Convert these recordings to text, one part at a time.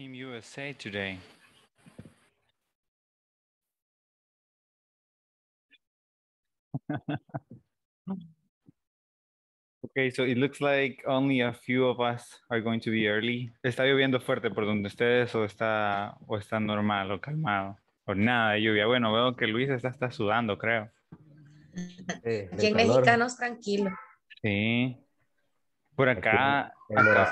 Team USA today? okay, so it looks like only a few of us are going to be early. ¿Está lloviendo fuerte por donde ustedes o está, o está normal o calmado? O nada de lluvia. Bueno, veo que Luis está, está sudando, creo. Eh, en mexicanos tranquilo. Sí. Por acá. Aquí,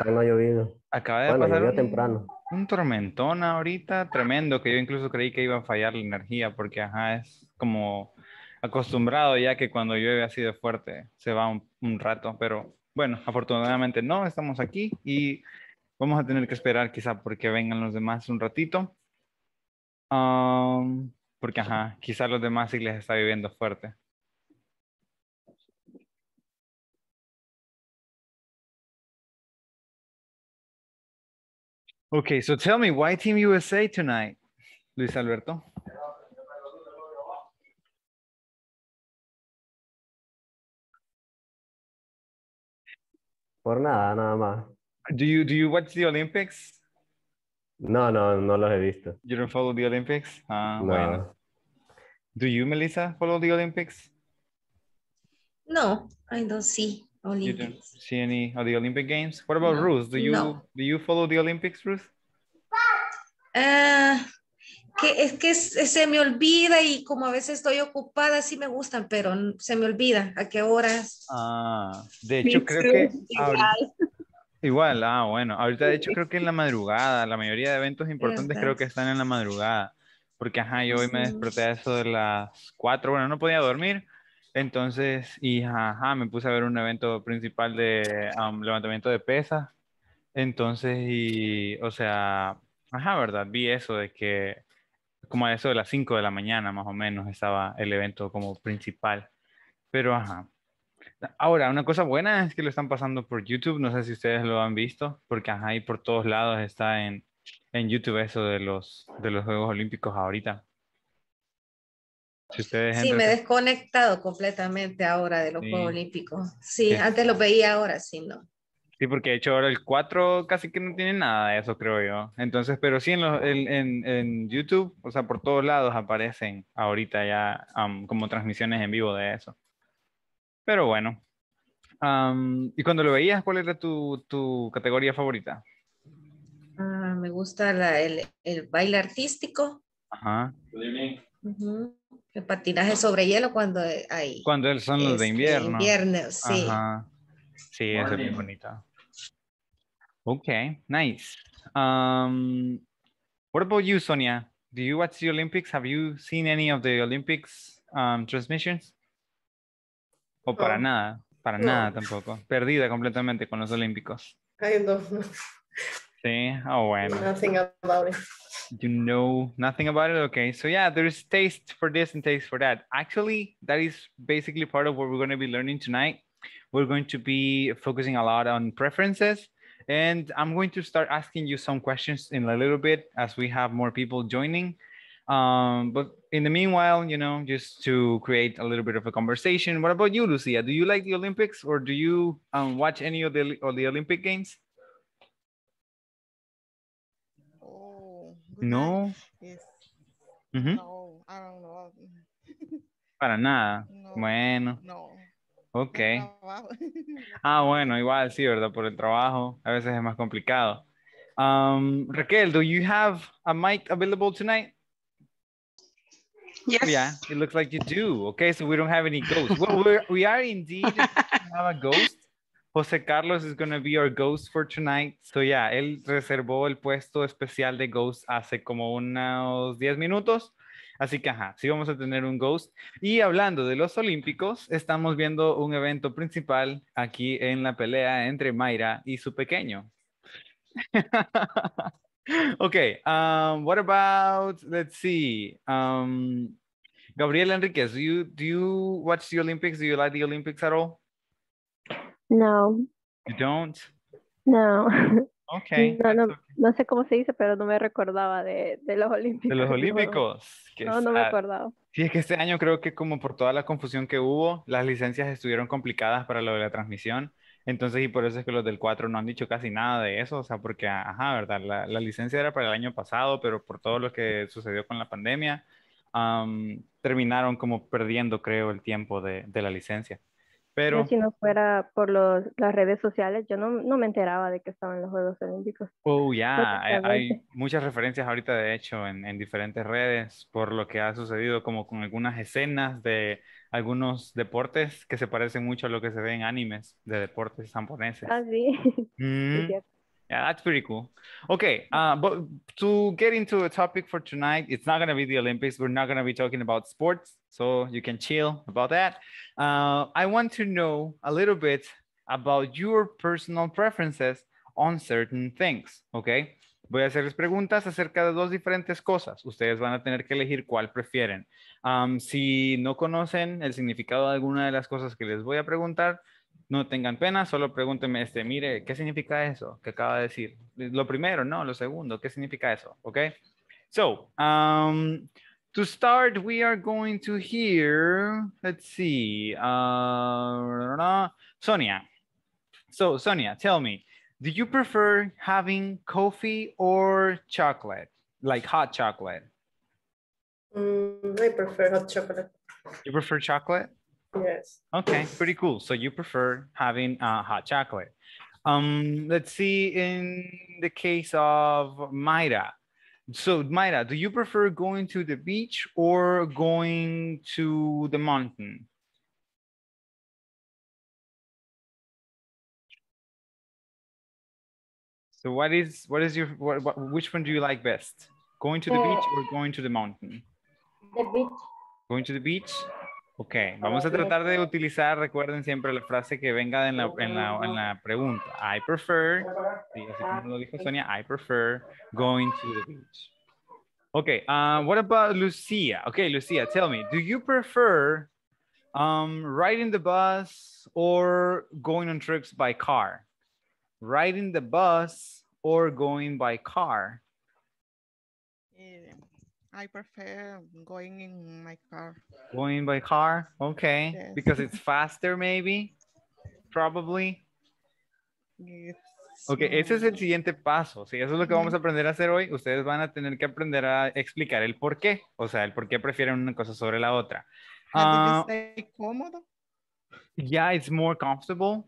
en no ha llovido. Acaba de pasar. Un, temprano un tormentón ahorita tremendo que yo incluso creí que iba a fallar la energía porque ajá, es como acostumbrado ya que cuando llueve así de fuerte se va un, rato, pero bueno, afortunadamente no, estamos aquí y vamos a tener que esperar quizá porque vengan los demás un ratito. porque ajá, quizá los demás sí les está viviendo fuerte. Okay, so tell me, why Team USA tonight, Luis Alberto? Por nada, nada más. Do you do you watch the Olympics? No, no, no los he visto. You don't follow the Olympics? Ah, bueno. Do you, Melissa, follow the Olympics? No, I don't see. Olympics. You see any the Olympic Games? What about Ruth? Do you do you follow the Olympics, Ruth? Ah, que es que se me olvida y como a veces estoy ocupada, sí me gustan, pero se me olvida a qué horas. Ah, de hecho creo que... igual, ah, bueno. Ahorita de hecho creo que en la madrugada, la mayoría de eventos importantes creo que están en la madrugada. Porque, ajá, yo hoy me desperté a eso de las 4, bueno, no podía dormir entonces, y ajá, me puse a ver un evento principal de levantamiento de pesas. Entonces, y, o sea, ajá, ¿verdad? Vi eso de que como a eso de las 5 de la mañana más o menos estaba el evento como principal. Pero, ajá. Ahora, una cosa buena es que lo están pasando por YouTube, no sé si ustedes lo han visto, porque ajá, y por todos lados está en, en YouTube eso de los, de los Juegos Olímpicos ahorita sí, me he desconectado completamente ahora de los Juegos Olímpicos. Sí, antes lo veía, ahora sí, no. Sí, porque de hecho ahora el 4 casi que no tiene nada de eso, creo yo. Entonces, pero sí en, en, en, YouTube, o sea, por todos lados aparecen ahorita ya como transmisiones en vivo de eso. Pero bueno. ¿Y cuando lo veías, cuál era tu, tu categoría favorita? Ah, me gusta el, el, baile artístico. Ajá. El patinaje sobre hielo cuando hay. Cuando son los de este, invierno. Invierno, sí. Sí, es muy bonito. Ok, nice. Um, what about you, Sonia? Do you watch the Olympics? Have you seen any of the Olympics um, transmissions? O para nada, para nada tampoco. Perdida completamente con los Olímpicos. cayendo Sí, oh bueno. Nothing about it. you know nothing about it okay so yeah there's taste for this and taste for that actually that is basically part of what we're going to be learning tonight we're going to be focusing a lot on preferences and i'm going to start asking you some questions in a little bit as we have more people joining um, but in the meanwhile you know just to create a little bit of a conversation what about you lucia do you like the olympics or do you um, watch any of the, of the olympic games No. Yes. uh -huh. No, I don't know. Para nada. No, bueno. No. Ok. ah, bueno, igual sí, ¿verdad? Por el trabajo a veces es más complicado. Um, Raquel, do you have a mic available tonight? Yes. Oh, yeah, it looks like you do. Okay, so we don't have any ghosts. well, we're, we are indeed have a ghost José Carlos is going to be our ghost for tonight. So, yeah, él reservó el puesto especial de ghost hace como unos 10 minutos. Así que, ajá, sí vamos a tener un Ghost. Y hablando de los Olímpicos, estamos viendo un evento principal aquí en la pelea entre Mayra y su pequeño. ok, um, what about, let's see, um, Gabriel Enriquez, do you, do you watch the Olympics? Do you like the Olympics at all? No. No. Okay. No, sé cómo se dice, pero no me recordaba de, los Olímpicos. De los Olímpicos. No, no, me acordaba. Sí, es que este año creo que como por toda la confusión que hubo, las licencias estuvieron complicadas para lo de la transmisión. Entonces, y por eso es que los del 4 no han dicho casi nada de eso, o sea, porque, ajá, ¿verdad? La, la licencia era para el año pasado, pero por todo lo que sucedió con la pandemia, terminaron como perdiendo, creo, el tiempo de la licencia. Pero si no fuera por las redes sociales, yo no, me enteraba de que estaban los Juegos Olímpicos. Oh, ya, eh, hay, muchas referencias ahorita, de hecho, en, en, diferentes redes, por lo que ha sucedido, como con algunas escenas de algunos deportes que se parecen mucho a lo que se ve en animes de deportes zamponeses. Ah, sí mm. Yeah, that's pretty cool. Okay, uh, but to get into a topic for tonight, it's not going to be the Olympics. We're not going to be talking about sports, so you can chill about that. Uh, I want to know a little bit about your personal preferences on certain things, okay? Voy a hacerles preguntas acerca de dos diferentes cosas. Ustedes van a tener que elegir cuál prefieren. Um, si no conocen el significado de alguna de las cosas que les voy a preguntar, no tengan pena, solo pregúntenme, este, mire, ¿qué significa eso que acaba de decir? Eh, lo primero, no, lo segundo, ¿qué significa eso? Okay. So, um, to start, we are going to hear, let's see, uh, Sonia. So, Sonia, tell me, do you prefer having coffee or chocolate, like hot chocolate? Mm, I prefer hot chocolate. You prefer chocolate? Yes. Okay, pretty cool. So you prefer having uh, hot chocolate. Um, let's see in the case of Mayra. So Mayra, do you prefer going to the beach or going to the mountain? So what is what is your what, what, which one do you like best? Going to the, the beach uh, or going to the mountain? The beach. Going to the beach? Ok, vamos a tratar de utilizar, recuerden siempre la frase que venga en la, pregunta. I prefer, así como lo dijo Sonia, I prefer going to the beach. Okay, ah, what about Lucia? Okay, Lucia, tell me, do you prefer um, riding the bus or going on trips by car? Riding the bus or going by car? Eh, I prefer going in my car. Going by car? Okay. Because it's faster maybe? Probably. Yes. Ok, ese es el siguiente paso. Si eso es lo que vamos a aprender a hacer hoy, ustedes van a tener que aprender a explicar el por qué. O sea, el por qué prefieren una cosa sobre la otra. Uh, cómodo? Yeah, it's more comfortable.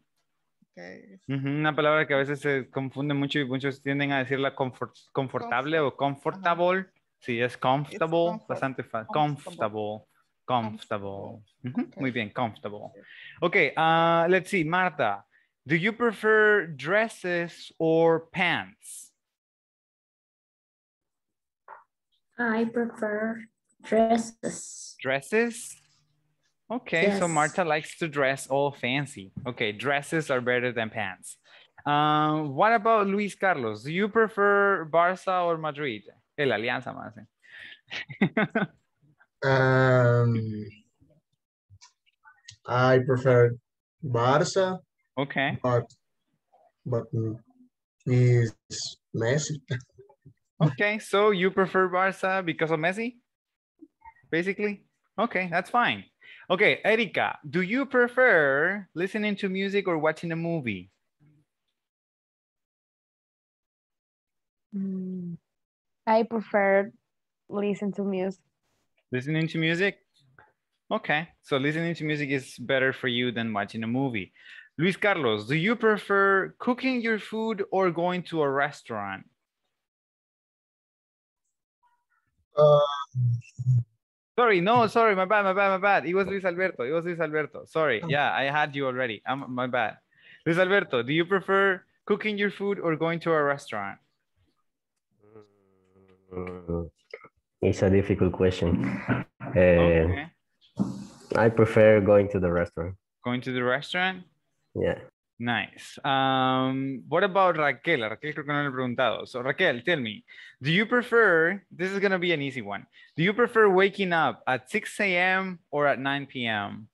Okay. una palabra que a veces se confunde mucho y muchos tienden a decirla comfortable confortable o comfortable. Sí, es comfortable, bastante fácil. Comfortable. Comfortable. comfortable. Mm -hmm. okay. Muy bien, comfortable. Ok, uh, let's see, Marta. Do you prefer dresses or pants? I prefer dresses. Dresses? Okay, yes. so Marta likes to dress all fancy. Okay, dresses are better than pants. Um, what about Luis Carlos? Do you prefer Barca or Madrid? El Alianza, más. um, I prefer Barça. Okay. But, but is Messi. okay, so you prefer Barca because of Messi, basically? Okay, that's fine. Okay, Erika, do you prefer listening to music or watching a movie? Mm. I prefer listen to music. Listening to music? Okay, so listening to music is better for you than watching a movie. Luis Carlos, do you prefer cooking your food or going to a restaurant? Uh, sorry, no, sorry, my bad, my bad, my bad. It was Luis Alberto. It was Luis Alberto. Sorry, oh. yeah, I had you already. I'm my bad. Luis Alberto, do you prefer cooking your food or going to a restaurant? it's a difficult question. Uh, okay. I prefer going to the restaurant. Going to the restaurant? Yeah. Nice. Um, what about Raquel? Raquel creo que no le he preguntado. So Raquel, tell me, do you prefer, this is going to be an easy one. Do you prefer waking up at 6 a.m. or at 9 p.m.?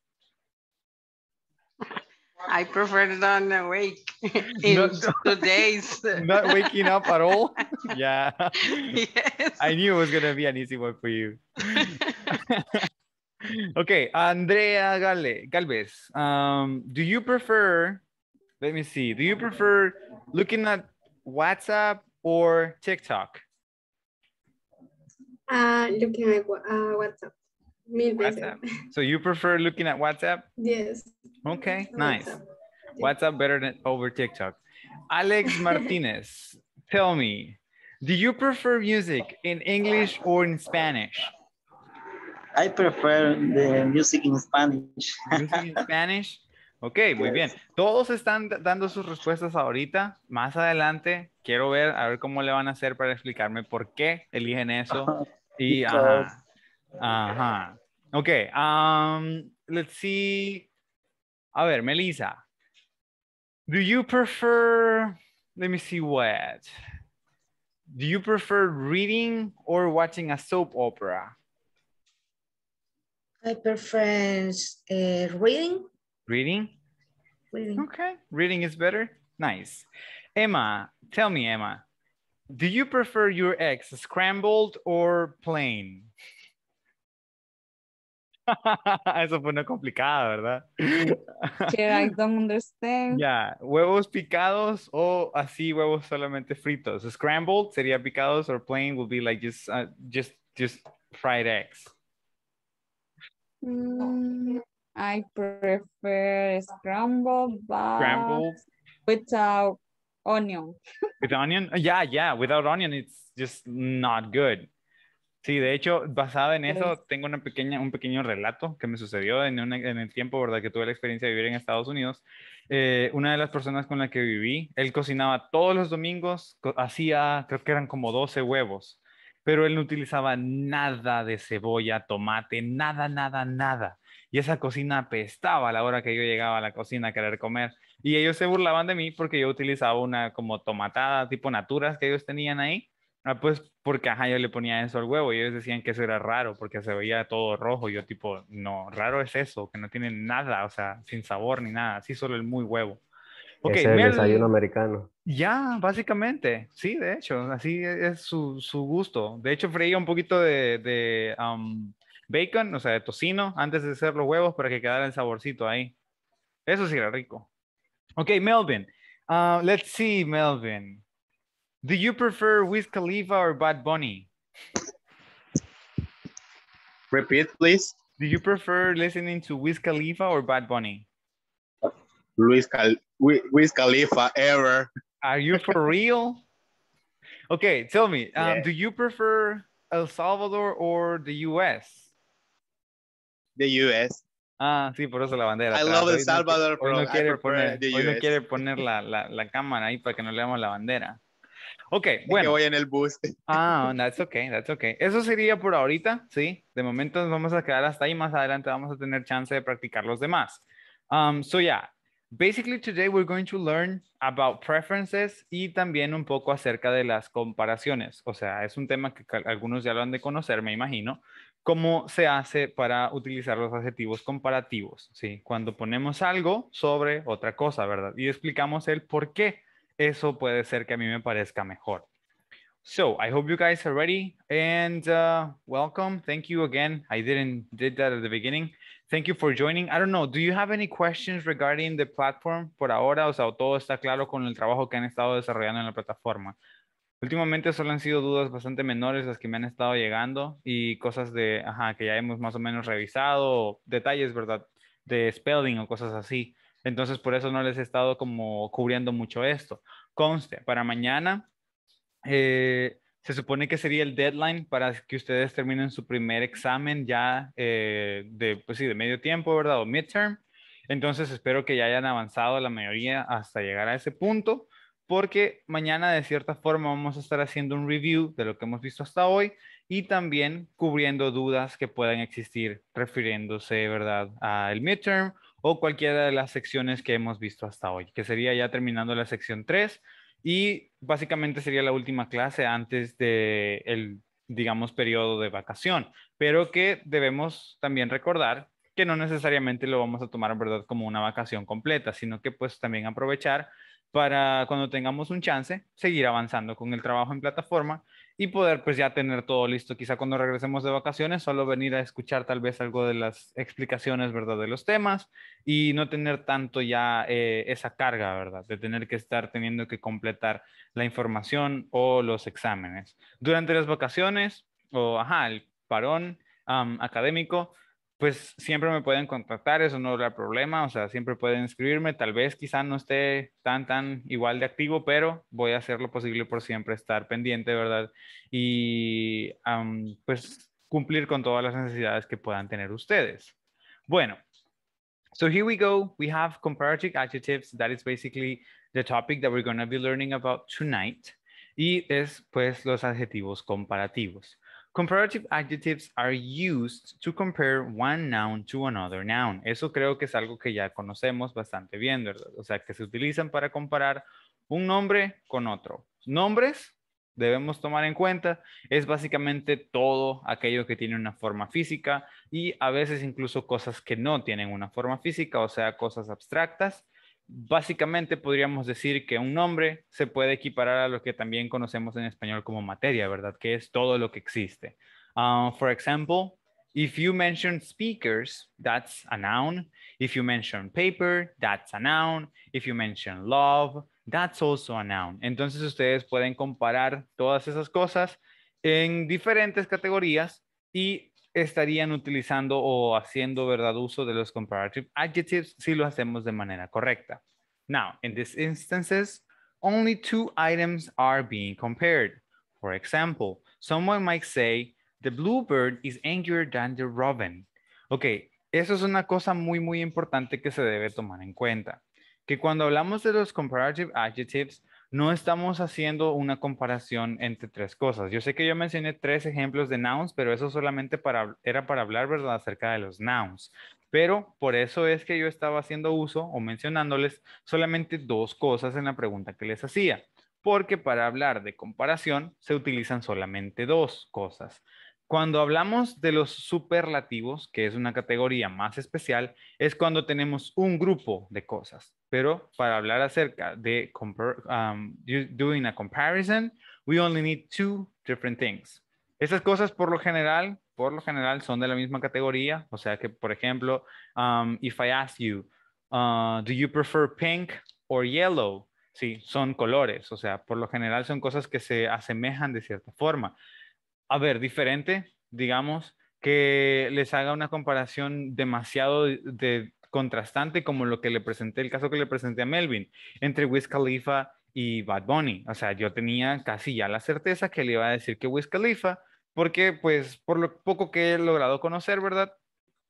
I prefer not awake in not, two days. not waking up at all? yeah. Yes. I knew it was going to be an easy one for you. okay, Andrea Gale, Galvez, um, do you prefer, let me see, do you prefer looking at WhatsApp or TikTok? Uh, looking at uh, WhatsApp. WhatsApp. So you prefer looking at WhatsApp? Yes. Okay, nice. WhatsApp, better than over TikTok. Alex Martinez, tell me, do you prefer music in English or in Spanish? I prefer the music in Spanish. music in Ok, muy bien. Todos están dando sus respuestas ahorita. Más adelante quiero ver, a ver cómo le van a hacer para explicarme por qué eligen eso. Y, Uh-huh. Ok. Um, let's see. A ver, Melissa. Do you prefer, let me see what. Do you prefer reading or watching a soap opera? I prefer uh, reading. Reading? Reading. Okay, reading is better. Nice. Emma, tell me, Emma, do you prefer your eggs scrambled or plain? Eso fue una complicada, ¿verdad? Yeah, I don't understand. Ya, yeah. huevos picados o así huevos solamente fritos. Scrambled sería picados or plain would be like just uh, just just fried eggs. Mm, I prefer scrambled, but scrambled without onion. With onion? Yeah, yeah. Without onion, it's just not good. Sí, de hecho, basada en eso, tengo una pequeña, un pequeño relato que me sucedió en, el tiempo, ¿verdad? Que tuve la experiencia de vivir en Estados Unidos. Eh, una de las personas con la que viví, él cocinaba todos los domingos, hacía, creo que eran como 12 huevos, pero él no utilizaba nada de cebolla, tomate, nada, nada, nada. Y esa cocina apestaba a la hora que yo llegaba a la cocina a querer comer. Y ellos se burlaban de mí porque yo utilizaba una como tomatada tipo naturas que ellos tenían ahí Ah, pues porque ajá, yo le ponía eso al huevo y ellos decían que eso era raro porque se veía todo rojo. yo, tipo, no, raro es eso, que no tiene nada, o sea, sin sabor ni nada, así solo el muy huevo. Okay, es el desayuno americano. Ya, básicamente, sí, de hecho, así e-, es su, gusto. De hecho, freía un poquito de, de bacon, o sea, de tocino, antes de hacer los huevos para que quedara el saborcito ahí. Eso sí era rico. Ok, Melvin. Ah, let's see, Melvin. Do you prefer Wiz Khalifa or Bad Bunny? Repeat, please. Do you prefer listening to Wiz Khalifa or Bad Bunny? Luis Cal Wiz Khalifa ever. Are you for real? Okay, tell me, um, yeah. do you prefer El Salvador or the U.S.? The U.S. Ah, sí, por eso la bandera. I sea, love El Salvador, no, pero hoy no quiere poner, hoy no quiere poner la, la, la cámara ahí para que no leamos la bandera. Ok, bueno. Que voy en el bus. Ah, that's okay, that's okay. Eso sería por ahorita, ¿sí? De momento nos vamos a quedar hasta ahí. Más adelante vamos a tener chance de practicar los demás. Um, so yeah, basically today we're going to learn about preferences y también un poco acerca de las comparaciones. O sea, es un tema que algunos ya lo han de conocer, me imagino. Cómo se hace para utilizar los adjetivos comparativos, ¿sí? Cuando ponemos algo sobre otra cosa, ¿verdad? Y explicamos el por qué eso puede ser que a mí me parezca mejor. So I hope you guys are ready and uh, welcome. Thank you again. I didn't did that at the beginning. Thank you for joining. I don't know. Do you have any questions regarding the platform? Por ahora, o sea, todo está claro con el trabajo que han estado desarrollando en la plataforma. Últimamente solo han sido dudas bastante menores las que me han estado llegando y cosas de, ajá, que ya hemos más o menos revisado, detalles, ¿verdad? De spelling o cosas así. Entonces, por eso no les he estado como cubriendo mucho esto. Conste, para mañana eh, se supone que sería el deadline para que ustedes terminen su primer examen ya eh, de, pues sí, de medio tiempo, ¿verdad? O midterm. Entonces, espero que ya hayan avanzado la mayoría hasta llegar a ese punto porque mañana de cierta forma vamos a estar haciendo un review de lo que hemos visto hasta hoy y también cubriendo dudas que puedan existir refiriéndose, ¿verdad?, al midterm o cualquiera de las secciones que hemos visto hasta hoy, que sería ya terminando la sección 3 y básicamente sería la última clase antes de el digamos periodo de vacación, pero que debemos también recordar que no necesariamente lo vamos a tomar verdad como una vacación completa, sino que pues también aprovechar para cuando tengamos un chance seguir avanzando con el trabajo en plataforma y poder pues ya tener todo listo. Quizá cuando regresemos de vacaciones, solo venir a escuchar tal vez algo de las explicaciones, ¿verdad? De los temas y no tener tanto ya eh, esa carga, ¿verdad? De tener que estar teniendo que completar la información o los exámenes. Durante las vacaciones o, ajá, el parón académico, pues siempre me pueden contactar, eso no es problema, o sea, siempre pueden escribirme, tal vez quizá no esté tan, tan igual de activo, pero voy a hacer lo posible por siempre estar pendiente, ¿verdad? Y pues cumplir con todas las necesidades que puedan tener ustedes. Bueno, so here we go, we have comparative adjectives, that is basically the topic that we're going to be learning about tonight, y es pues los adjetivos comparativos. Comparative adjectives are used to compare one noun to another noun. Eso creo que es algo que ya conocemos bastante bien, ¿verdad? O sea, que se utilizan para comparar un nombre con otro. Nombres, debemos tomar en cuenta, es básicamente todo aquello que tiene una forma física y a veces incluso cosas que no tienen una forma física, o sea, cosas abstractas básicamente podríamos decir que un nombre se puede equiparar a lo que también conocemos en español como materia, ¿verdad? Que es todo lo que existe. por ah, for example, if you mention speakers, that's a noun. If you mention paper, that's a noun. If you mention love, that's also a noun. Entonces ustedes pueden comparar todas esas cosas en diferentes categorías y estarían utilizando o haciendo verdad uso de los comparative adjectives si lo hacemos de manera correcta. Now, in these instances, only two items are being compared. For example, someone might say, the bluebird is angrier than the robin. Ok, eso es una cosa muy, muy importante que se debe tomar en cuenta. Que cuando hablamos de los comparative adjectives, no estamos haciendo una comparación entre tres cosas. Yo sé que yo mencioné tres ejemplos de nouns, pero eso solamente era para hablar, ¿verdad?, acerca de los nouns. Pero por eso es que yo estaba haciendo uso o mencionándoles solamente dos cosas en la pregunta que les hacía, porque para hablar de comparación se utilizan solamente dos cosas. Cuando hablamos de los superlativos, que es una categoría más especial, es cuando tenemos un grupo de cosas. Pero para hablar acerca de um, doing a comparison, we only need two different things. Esas cosas por lo general, por lo general son de la misma categoría. O sea que, por ejemplo, um, if I ask you, uh, do you prefer pink or yellow? Sí, son colores. O sea, por lo general son cosas que se asemejan de cierta forma a ver, diferente, digamos, que les haga una comparación demasiado de, contrastante como lo que le presenté, el caso que le presenté a Melvin, entre Wiz Khalifa y Bad Bunny. O sea, yo tenía casi ya la certeza que le iba a decir que Wiz Khalifa, porque pues por lo poco que he logrado conocer, ¿verdad?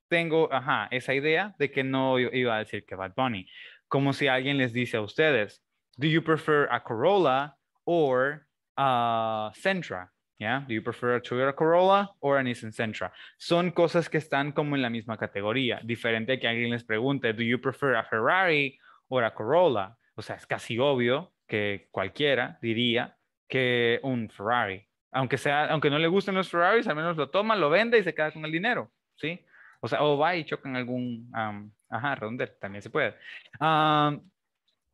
Tengo, ajá, esa idea de que no iba a decir que Bad Bunny. Como si alguien les dice a ustedes, ¿do you prefer a Corolla or a Sentra? Yeah? Do you prefer a Toyota Corolla or an Nissan Sentra? Son cosas que están como en la misma categoría, diferente a que alguien les pregunte, do you prefer a Ferrari o a Corolla? O sea, es casi obvio que cualquiera diría que un Ferrari, aunque sea, aunque no le gusten los Ferraris, al menos lo toma, lo vende y se queda con el dinero, ¿sí? O sea, o va y choca en algún, ajá, redondel, también se puede.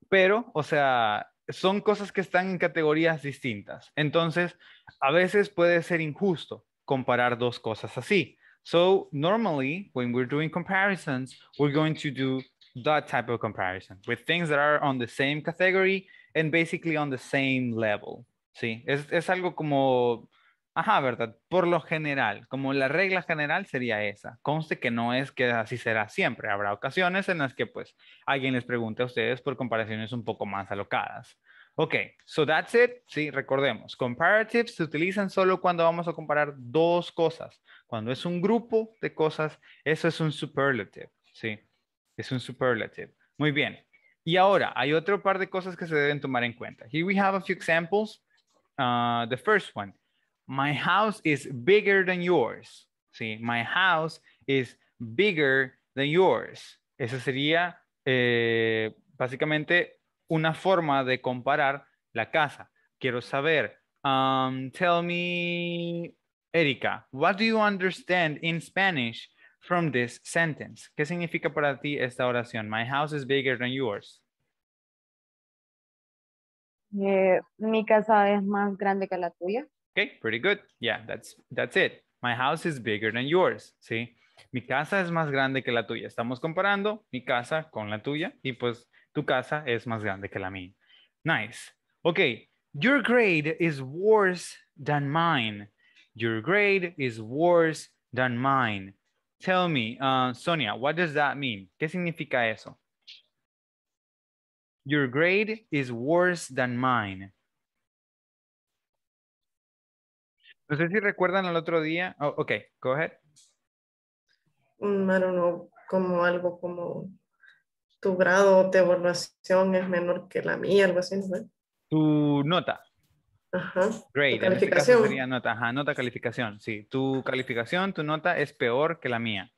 pero, o sea, son cosas que están en categorías distintas. Entonces, a veces puede ser injusto comparar dos cosas así. So, normally, when we're doing comparisons, we're going to do that type of comparison with things that are on the same category and basically on the same level. Sí, es, es algo como Ajá, ¿verdad? Por lo general, como la regla general sería esa. Conste que no es que así será siempre. Habrá ocasiones en las que pues alguien les pregunte a ustedes por comparaciones un poco más alocadas. Ok, so that's it. Sí, recordemos, comparatives se utilizan solo cuando vamos a comparar dos cosas. Cuando es un grupo de cosas, eso es un superlative. Sí, es un superlative. Muy bien. Y ahora, hay otro par de cosas que se deben tomar en cuenta. Here we have a few examples. Uh, the first one. My house is bigger than yours. Sí, my house is bigger than yours. Esa sería eh, básicamente una forma de comparar la casa. Quiero saber, um, tell me, Erika, what do you understand in Spanish from this sentence? ¿Qué significa para ti esta oración? My house is bigger than yours. Eh, mi casa es más grande que la tuya. Okay, pretty good. Yeah, that's, that's it. My house is bigger than yours. ¿Sí? Mi casa es más grande que la tuya. Estamos comparando mi casa con la tuya y pues tu casa es más grande que la mía. Nice. Okay, your grade is worse than mine. Your grade is worse than mine. Tell me, uh, Sonia, what does that mean? ¿Qué significa eso? Your grade is worse than mine. No sé si recuerdan el otro día. Oh, ok, go ahead. Mm, no, como algo como tu grado de evaluación es menor que la mía, algo así, ¿no? Tu nota. Ajá. Grade. Tu en este caso sería nota. Ajá, nota calificación. Sí, tu calificación, tu nota es peor que la mía.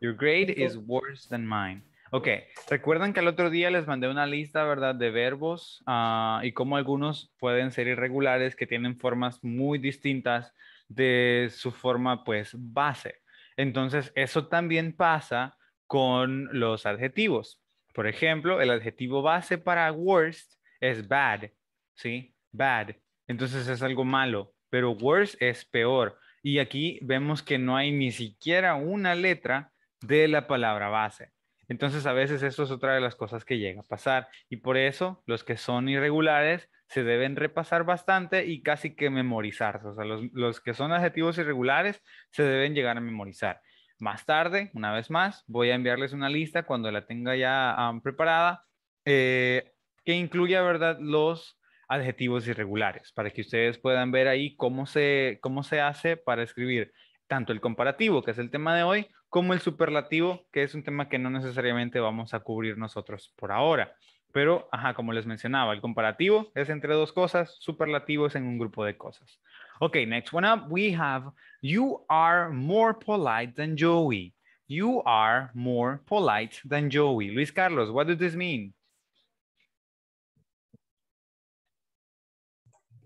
Your grade is worse than mine. Ok, recuerdan que el otro día les mandé una lista, ¿verdad?, de verbos ah, y cómo algunos pueden ser irregulares que tienen formas muy distintas de su forma, pues, base. Entonces, eso también pasa con los adjetivos. Por ejemplo, el adjetivo base para worst es bad, ¿sí? Bad. Entonces es algo malo, pero worst es peor. Y aquí vemos que no hay ni siquiera una letra de la palabra base. Entonces a veces eso es otra de las cosas que llega a pasar y por eso los que son irregulares se deben repasar bastante y casi que memorizarse. O sea, los, que son adjetivos irregulares se deben llegar a memorizar. Más tarde, una vez más, voy a enviarles una lista cuando la tenga ya preparada eh, que incluya, ¿verdad?, los adjetivos irregulares, para que ustedes puedan ver ahí cómo se, cómo se hace para escribir tanto el comparativo, que es el tema de hoy, como el superlativo, que es un tema que no necesariamente vamos a cubrir nosotros por ahora. Pero, ajá, como les mencionaba, el comparativo es entre dos cosas, superlativo es en un grupo de cosas. Ok, next one up, we have, you are more polite than Joey. You are more polite than Joey. Luis Carlos, what does this mean?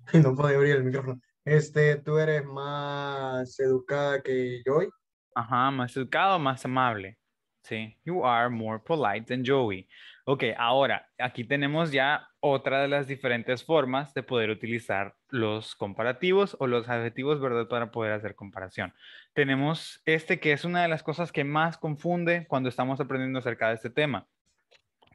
No puedo abrir el micrófono. Este, tú eres más educada que Joey. Ajá, más educado, más amable. Sí, you are more polite than Joey. Ok, ahora aquí tenemos ya otra de las diferentes formas de poder utilizar los comparativos o los adjetivos, ¿verdad? Para poder hacer comparación. Tenemos este que es una de las cosas que más confunde cuando estamos aprendiendo acerca de este tema.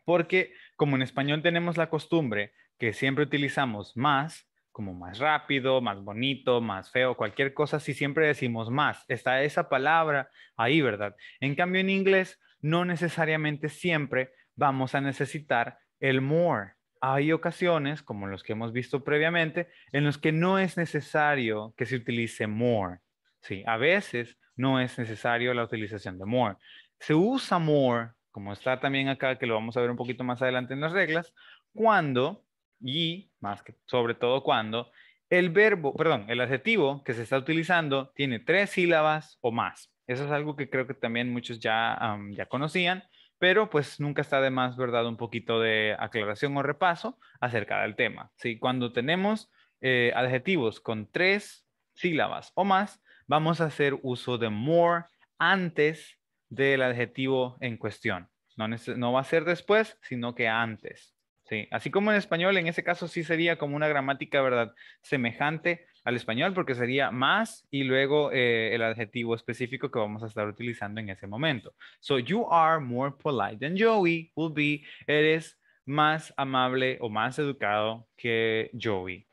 Porque como en español tenemos la costumbre que siempre utilizamos más, como más rápido, más bonito, más feo, cualquier cosa, si siempre decimos más, está esa palabra ahí, ¿verdad? En cambio, en inglés, no necesariamente siempre vamos a necesitar el more. Hay ocasiones, como los que hemos visto previamente, en los que no es necesario que se utilice more. Sí, a veces no es necesario la utilización de more. Se usa more, como está también acá, que lo vamos a ver un poquito más adelante en las reglas, cuando y que sobre todo cuando el verbo, el adjetivo que se está utilizando tiene tres sílabas o más. Eso es algo que creo que también muchos ya, ya conocían, pero pues nunca está de más, ¿verdad? Un poquito de aclaración o repaso acerca del tema. Cuando tenemos eh, adjetivos con tres sílabas o más, vamos a hacer uso de more antes del adjetivo en cuestión. No, no va a ser después, sino que antes. Sí, así como en español, en ese caso sí sería como una gramática, ¿verdad? Semejante al español, porque sería más y luego eh, el adjetivo específico que vamos a estar utilizando en ese momento. So, you are more polite than Joey will be. Eres más amable o más educado que Joey.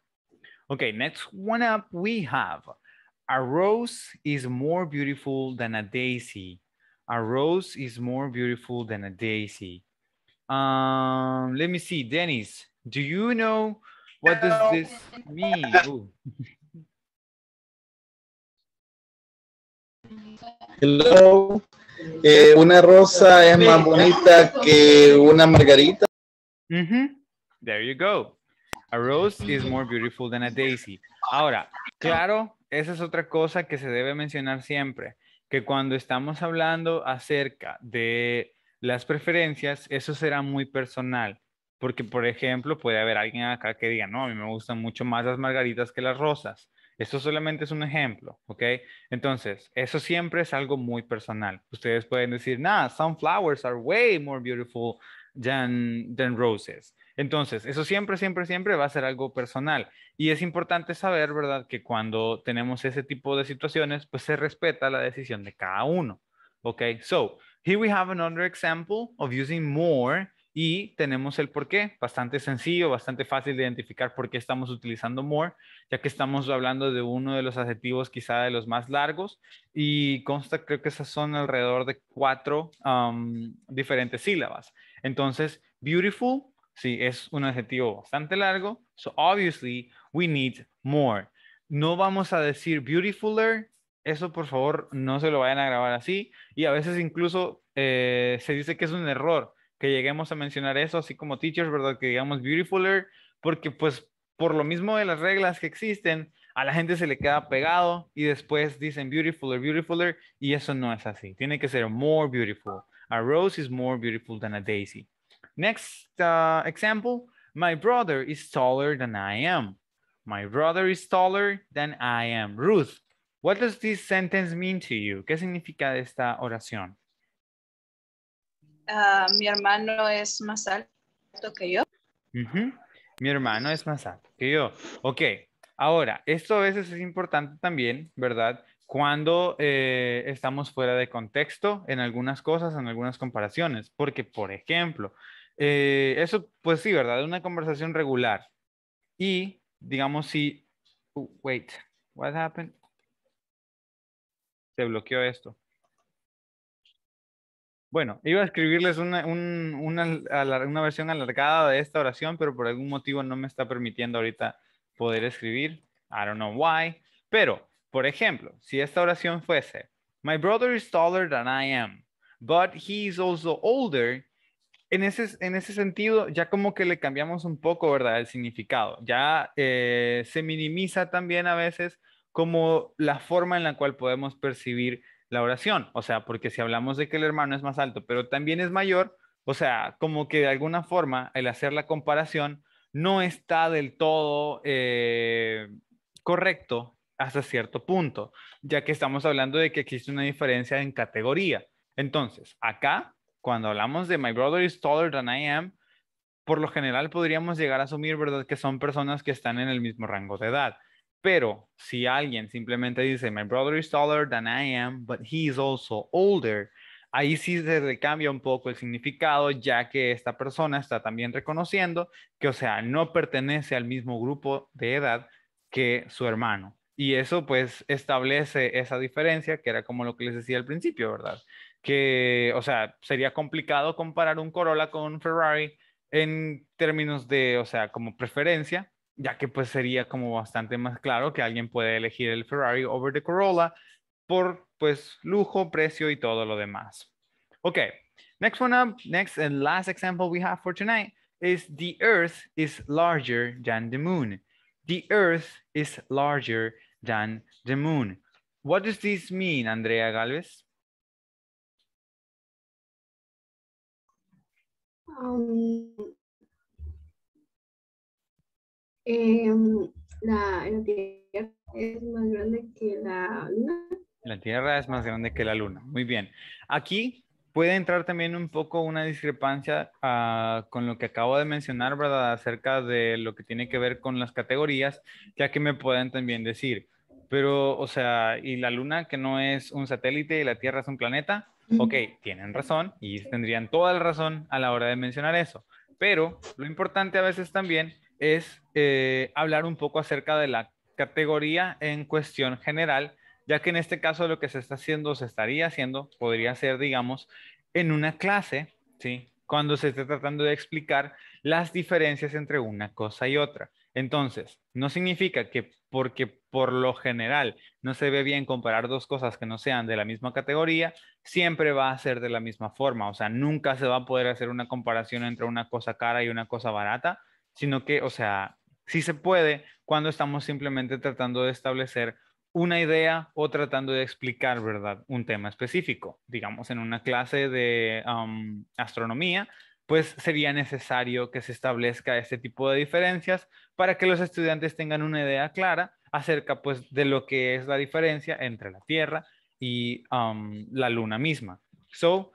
Okay, next one up we have a rose is more beautiful than a daisy. A rose is more beautiful than a daisy. Um, let me see, Dennis, do you know what does this mean? Hello. Eh, una rosa es más bonita que una margarita. Mm-hmm. There you go. A rose is more beautiful than a daisy. Ahora, claro, esa es otra cosa que se debe mencionar siempre, que cuando estamos hablando acerca de las preferencias, eso será muy personal, porque por ejemplo puede haber alguien acá que diga, no, a mí me gustan mucho más las margaritas que las rosas. Eso solamente es un ejemplo, ¿ok? Entonces, eso siempre es algo muy personal. Ustedes pueden decir, nah, sunflowers are way more beautiful than, than roses. Entonces, eso siempre, siempre, siempre va a ser algo personal. Y es importante saber, ¿verdad? Que cuando tenemos ese tipo de situaciones, pues se respeta la decisión de cada uno. Okay, so here we have another example of using more y tenemos el por qué, bastante sencillo, bastante fácil de identificar por qué estamos utilizando more, ya que estamos hablando de uno de los adjetivos quizá de los más largos y consta creo que esas son alrededor de cuatro um, diferentes sílabas. Entonces, beautiful, sí, es un adjetivo bastante largo, so obviously we need more. No vamos a decir beautifuler, eso por favor no se lo vayan a grabar así. Y a veces incluso eh, se dice que es un error que lleguemos a mencionar eso, así como teachers, ¿verdad? Que digamos beautifuler, porque pues por lo mismo de las reglas que existen, a la gente se le queda pegado y después dicen beautifuler, beautifuler, y eso no es así. Tiene que ser more beautiful. A rose is more beautiful than a daisy. Next uh, example, my brother is taller than I am. My brother is taller than I am. Ruth, What does this sentence mean to you? ¿Qué significa esta oración? Ah, mi hermano es más alto que yo. Mi hermano es más alto que yo. Ok, ahora, esto a veces es importante también, ¿verdad? Cuando eh, estamos fuera de contexto en algunas cosas, en algunas comparaciones, porque, por ejemplo, eh, eso, pues sí, ¿verdad? Una conversación regular. Y, digamos, si, wait, what happened? se bloqueó esto. Bueno, iba a escribirles una, versión alargada de esta oración, pero por algún motivo no me está permitiendo ahorita poder escribir. I don't know why. Pero, por ejemplo, si esta oración fuese, My brother is taller than I am, but he is also older. En ese, en ese sentido, ya como que le cambiamos un poco, ¿verdad? El significado. Ya eh, se minimiza también a veces como la forma en la cual podemos percibir la oración. O sea, porque si hablamos de que el hermano es más alto, pero también es mayor, o sea, como que de alguna forma el hacer la comparación no está del todo eh, correcto hasta cierto punto, ya que estamos hablando de que existe una diferencia en categoría. Entonces, acá, cuando hablamos de My Brother is Taller Than I Am, por lo general podríamos llegar a asumir, ¿verdad?, que son personas que están en el mismo rango de edad. Pero si alguien simplemente dice, my brother is taller than I am, but he is also older, ahí sí se recambia un poco el significado, ya que esta persona está también reconociendo que, o sea, no pertenece al mismo grupo de edad que su hermano. Y eso pues establece esa diferencia, que era como lo que les decía al principio, ¿verdad? Que, o sea, sería complicado comparar un Corolla con un Ferrari en términos de, o sea, como preferencia, ya que pues sería como bastante más claro que alguien puede elegir el Ferrari over the Corolla por pues lujo, precio y todo lo demás. Okay, next one up, next and last example we have for tonight is the earth is larger than the moon. The earth is larger than the moon. What does this mean, Andrea Galvez? Um, Em, la, Tierra es más grande que la Luna. La Tierra es más grande que la Luna. Muy bien. Aquí puede entrar también un poco una discrepancia ah, con lo que acabo de mencionar, ¿verdad? Acerca de lo que tiene que ver con las categorías, ya que me pueden también decir, pero, o sea, y la Luna que no es un satélite y la Tierra es un planeta, ok, tienen razón y tendrían toda la razón a la hora de mencionar eso. Pero lo importante a veces también es eh, hablar un poco acerca de la categoría en cuestión general, ya que en este caso lo que se está haciendo, se estaría haciendo, podría ser, digamos, en una clase, ¿sí? Cuando se esté tratando de explicar las diferencias entre una cosa y otra. Entonces, no significa que porque por lo general no se ve bien comparar dos cosas que no sean de la misma categoría, siempre va a ser de la misma forma. O sea, nunca se va a poder hacer una comparación entre una cosa cara y una cosa barata, sino que, o sea, sí se puede cuando estamos simplemente tratando de establecer una idea o tratando de explicar, ¿verdad? Un tema específico. Digamos, en una clase de astronomía, pues sería necesario que se establezca este tipo de diferencias para que los estudiantes tengan una idea clara acerca, pues, de lo que es la diferencia entre la Tierra y la Luna misma. So,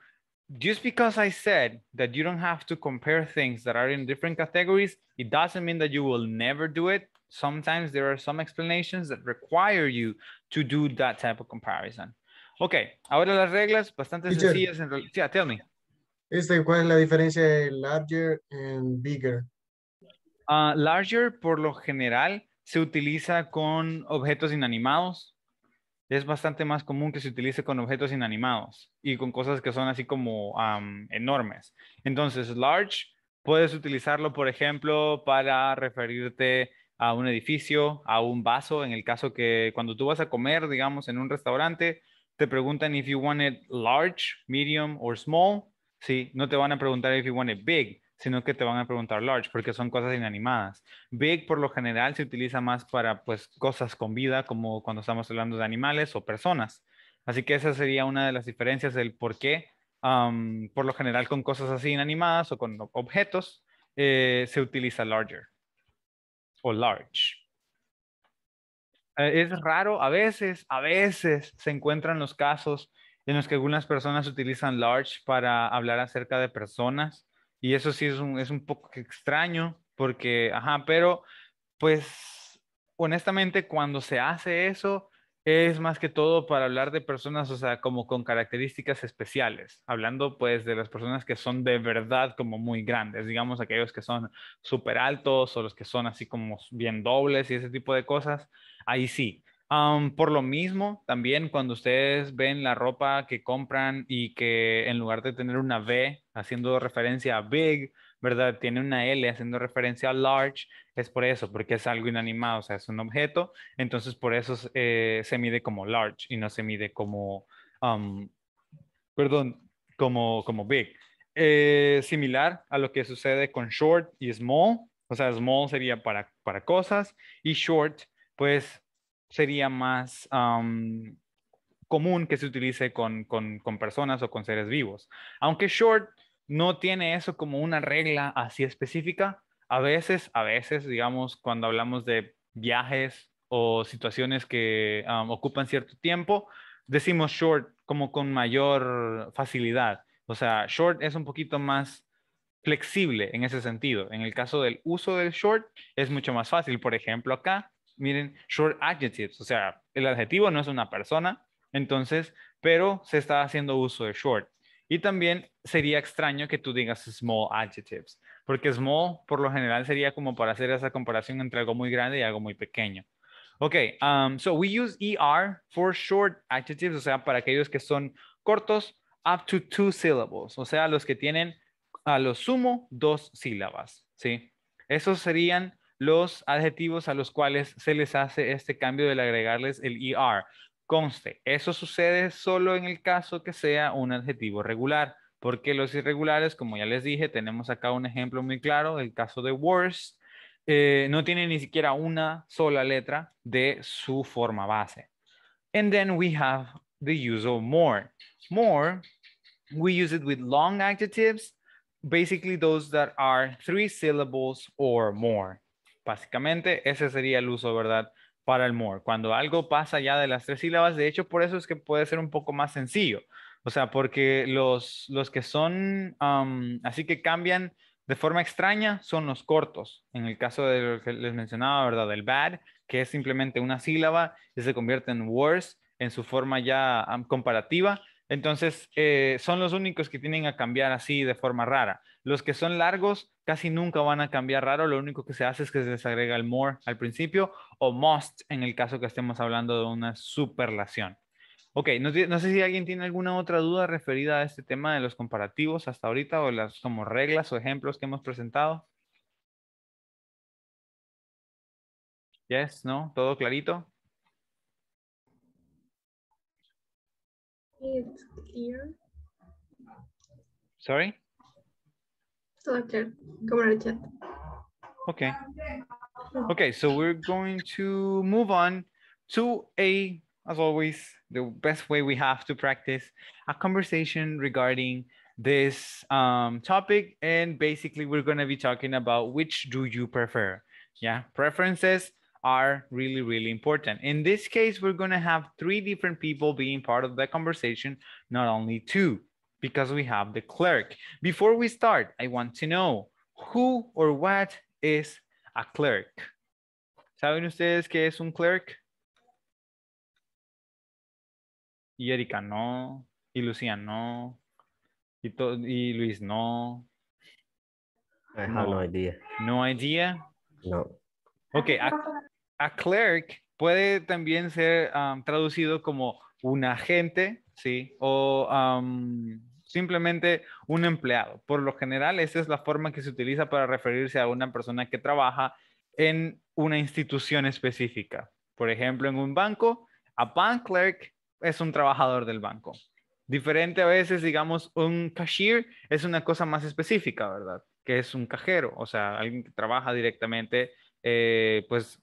just because I said that you don't have to compare things that are in different categories, it doesn't mean that you will never do it. Sometimes there are some explanations that require you to do that type of comparison. Ok, ahora las reglas bastante sencillas. En yeah, tell me. Este, ¿Cuál es la diferencia de larger and bigger? Uh, larger, por lo general, se utiliza con objetos inanimados. es bastante más común que se utilice con objetos inanimados y con cosas que son así como enormes. Entonces, large puedes utilizarlo, por ejemplo, para referirte a un edificio, a un vaso, en el caso que cuando tú vas a comer, digamos, en un restaurante, te preguntan if you want it large, medium or small. Sí, no te van a preguntar if you want it big sino que te van a preguntar large porque son cosas inanimadas. Big por lo general se utiliza más para pues, cosas con vida como cuando estamos hablando de animales o personas. Así que esa sería una de las diferencias del por qué por lo general con cosas así inanimadas o con objetos eh, se utiliza larger o large. Eh, es raro, a veces, a veces se encuentran los casos en los que algunas personas utilizan large para hablar acerca de personas y eso sí es un, poco extraño porque, ajá, pero pues honestamente cuando se hace eso es más que todo para hablar de personas, o sea, como con características especiales, hablando pues de las personas que son de verdad como muy grandes, digamos aquellos que son súper altos o los que son así como bien dobles y ese tipo de cosas, ahí sí, por lo mismo, también cuando ustedes ven la ropa que compran y que en lugar de tener una B haciendo referencia a big, ¿verdad? Tiene una L haciendo referencia a large, es por eso, porque es algo inanimado, o sea, es un objeto, entonces por eso eh, se mide como large y no se mide como, perdón, como, como big. Eh, similar a lo que sucede con short y small, o sea, small sería para, para cosas y short, pues sería más común que se utilice con, personas o con seres vivos. Aunque short no tiene eso como una regla así específica, a veces, a veces, digamos, cuando hablamos de viajes o situaciones que ocupan cierto tiempo, decimos short como con mayor facilidad. O sea, short es un poquito más flexible en ese sentido. En el caso del uso del short es mucho más fácil. Por ejemplo, acá miren, short adjectives, o sea, el adjetivo no es una persona, entonces, pero se está haciendo uso de short. Y también sería extraño que tú digas small adjectives, porque small por lo general sería como para hacer esa comparación entre algo muy grande y algo muy pequeño. Ok, um, so we use ER for short adjectives, o sea, para aquellos que son cortos, up to two syllables, o sea, los que tienen a lo sumo dos sílabas, ¿sí? Esos serían los adjetivos a los cuales se les hace este cambio del agregarles el ER. Conste, eso sucede solo en el caso que sea un adjetivo regular, porque los irregulares, como ya les dije, tenemos acá un ejemplo muy claro, el caso de worst, eh, no tiene ni siquiera una sola letra de su forma base. And then we have the use of more. More, we use it with long adjectives, basically those that are three syllables or more. Básicamente, ese sería el uso, ¿verdad? Para el more. Cuando algo pasa ya de las tres sílabas, de hecho, por eso es que puede ser un poco más sencillo. O sea, porque los, que son, así que cambian de forma extraña, son los cortos. En el caso de lo que les mencionaba, ¿verdad? El bad, que es simplemente una sílaba y se convierte en worse en su forma ya comparativa. Entonces, eh, son los únicos que tienen a cambiar así de forma rara. Los que son largos casi nunca van a cambiar raro. Lo único que se hace es que se desagrega el more al principio o must en el caso que estemos hablando de una superlación. Ok, no, no sé si alguien tiene alguna otra duda referida a este tema de los comparativos hasta ahorita o las como reglas o ejemplos que hemos presentado. Yes, ¿no? ¿Todo clarito? It's clear. Sorry? It's clear. on, chat. Okay. Okay, so we're going to move on to a, as always, the best way we have to practice a conversation regarding this um, topic. And basically, we're going to be talking about which do you prefer? Yeah, preferences are really, really important. In this case, we're going to have three different people being part of the conversation, not only two, because we have the clerk. Before we start, I want to know who or what is a clerk? ¿Saben ustedes qué es un clerk? Y Erika no, y Lucía no, y, y Luis no. I have no, no idea. No idea? No. Okay, a, a clerk puede también ser um, traducido como un agente, ¿sí? O um, simplemente un empleado. Por lo general, esa es la forma que se utiliza para referirse a una persona que trabaja en una institución específica. Por ejemplo, en un banco, a bank clerk es un trabajador del banco. Diferente a veces, digamos, un cashier es una cosa más específica, ¿verdad? Que es un cajero, o sea, alguien que trabaja directamente, eh, pues,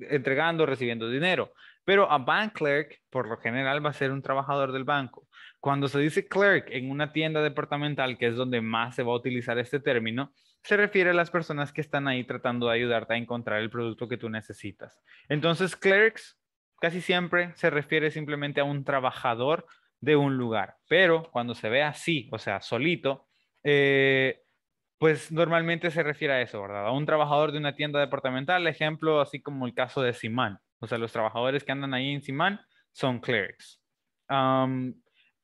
entregando, recibiendo dinero. Pero a bank clerk, por lo general, va a ser un trabajador del banco. Cuando se dice clerk en una tienda departamental, que es donde más se va a utilizar este término, se refiere a las personas que están ahí tratando de ayudarte a encontrar el producto que tú necesitas. Entonces, clerks casi siempre se refiere simplemente a un trabajador de un lugar. Pero cuando se ve así, o sea, solito, eh, pues normalmente se refiere a eso, ¿verdad? A un trabajador de una tienda departamental, ejemplo, así como el caso de Simán. O sea, los trabajadores que andan ahí en Simán son clerks.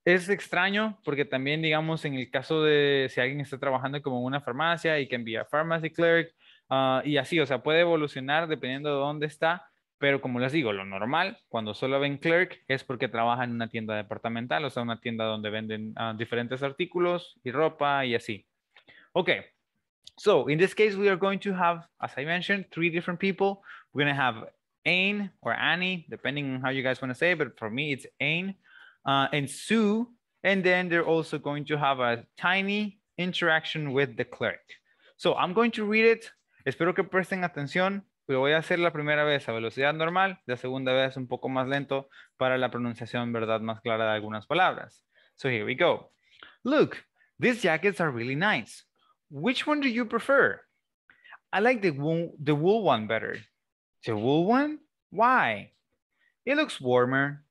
es extraño porque también, digamos, en el caso de si alguien está trabajando como en una farmacia y que envía pharmacy clerk ah, y así, o sea, puede evolucionar dependiendo de dónde está, pero como les digo, lo normal cuando solo ven clerk es porque trabaja en una tienda departamental, o sea, una tienda donde venden ah, diferentes artículos y ropa y así. Okay, so in this case, we are going to have, as I mentioned, three different people. We're gonna have Ain or Annie, depending on how you guys wanna say, it, but for me, it's Ain uh, and Sue. And then they're also going to have a tiny interaction with the clerk. So I'm going to read it. Espero que presten atención. Lo voy a hacer la primera vez a velocidad normal, la segunda vez un poco más lento para la pronunciación, verdad, más clara de algunas palabras. So here we go. Look, these jackets are really nice. Which one do you prefer? I like the wool, the wool one better. The wool one? Why? It looks warmer.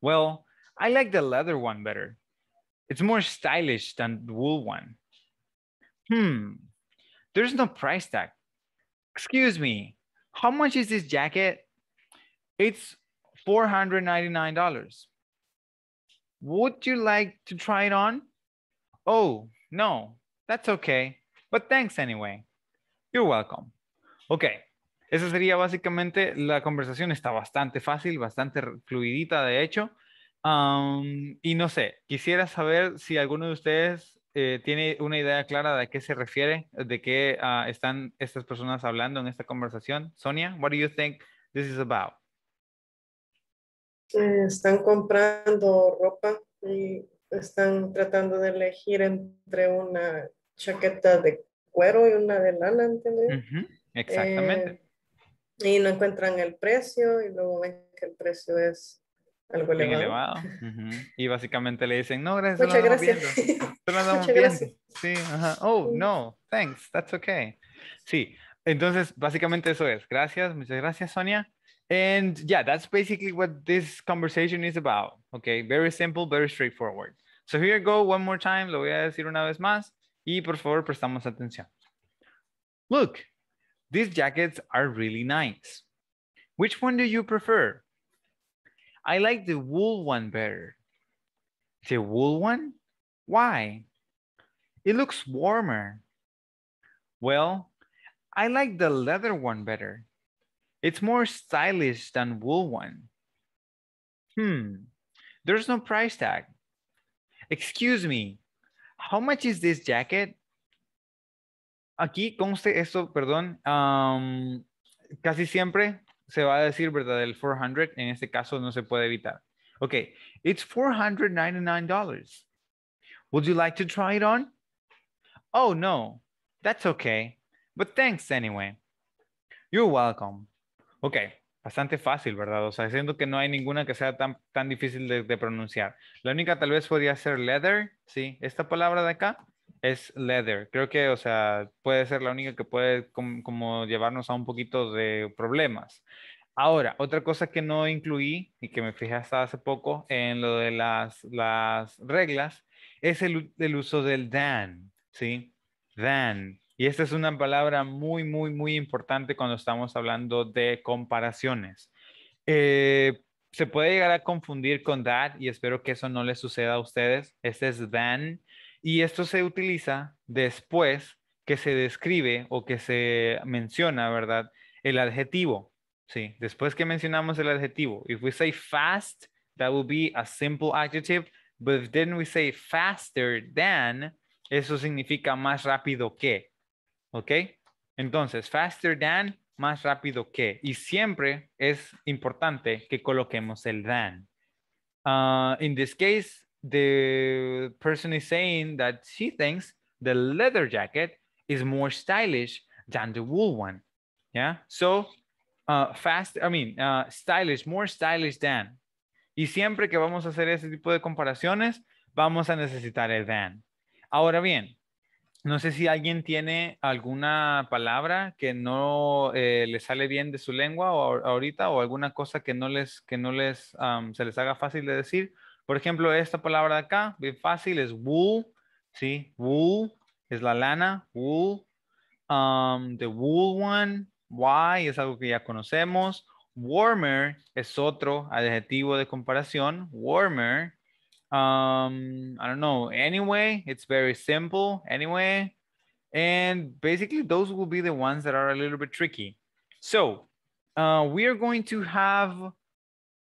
Well, I like the leather one better. It's more stylish than the wool one. Hmm, there's no price tag. Excuse me, how much is this jacket? It's $499. Would you like to try it on? Oh, no, that's okay. But thanks anyway. You're welcome. Ok, esa sería básicamente la conversación. Está bastante fácil, bastante fluidita, de hecho. Um, y no sé, quisiera saber si alguno de ustedes eh, tiene una idea clara de a qué se refiere, de qué ah, están estas personas hablando en esta conversación. Sonia, what do you think this is about? Eh, están comprando ropa y están tratando de elegir entre una chaqueta de cuero y una de lana, ¿entendés? Exactamente. Eh, y no encuentran el precio y luego ven que el precio es algo elevado. Y básicamente le dicen, no, gracias. Muchas gracias. Muchas gracias. Sí, Oh, no, thanks, that's okay. Sí, entonces básicamente eso es. Gracias, muchas gracias, Sonia. And yeah, that's basically what this conversation is about. Okay, very simple, very straightforward. So here go, one more time, lo voy a decir una vez más. Y por favor, prestamos atención. Look, these jackets are really nice. Which one do you prefer? I like the wool one better. The wool one? Why? It looks warmer. Well, I like the leather one better. It's more stylish than wool one. Hmm, there's no price tag. Excuse me, how much is this jacket? Aquí conste esto, perdón, um, casi siempre se va a decir, ¿verdad? El 400, en este caso no se puede evitar. Okay, it's $499. Would you like to try it on? Oh, no, that's okay. But thanks anyway. You're welcome. Okay, bastante fácil, ¿verdad? O sea, siento que no hay ninguna que sea tan, difícil de, pronunciar. La única tal vez podría ser leather, ¿sí? Esta palabra de acá es leather. Creo que, o sea, puede ser la única que puede como llevarnos a un poquito de problemas. Ahora, otra cosa que no incluí y que me fijé hasta hace poco en lo de las, reglas es el, uso del dan, ¿sí? dan. Y esta es una palabra muy, muy, muy importante cuando estamos hablando de comparaciones. Eh, se puede llegar a confundir con that y espero que eso no le suceda a ustedes. Este es than y esto se utiliza después que se describe o que se menciona, ¿verdad? El adjetivo. Sí, después que mencionamos el adjetivo. If we say fast, that would be a simple adjective. But if then we say faster than, eso significa más rápido que. ¿Ok? Entonces, faster than, más rápido que. Y siempre es importante que coloquemos el than. Uh, in this case, the person is saying that she thinks the leather jacket is more stylish than the wool one. Yeah. So, uh, fast, I mean, uh, stylish, more stylish than. Y siempre que vamos a hacer ese tipo de comparaciones, vamos a necesitar el than. Ahora bien, no sé si alguien tiene alguna palabra que no eh, le sale bien de su lengua o, ahorita o alguna cosa que no les, que no se les haga fácil de decir. Por ejemplo, esta palabra de acá, bien fácil, es wool, ¿sí? Wool es la lana, wool. the wool one, why, es algo que ya conocemos. Warmer es otro adjetivo de comparación, warmer. um i don't know anyway it's very simple anyway and basically those will be the ones that are a little bit tricky so uh we are going to have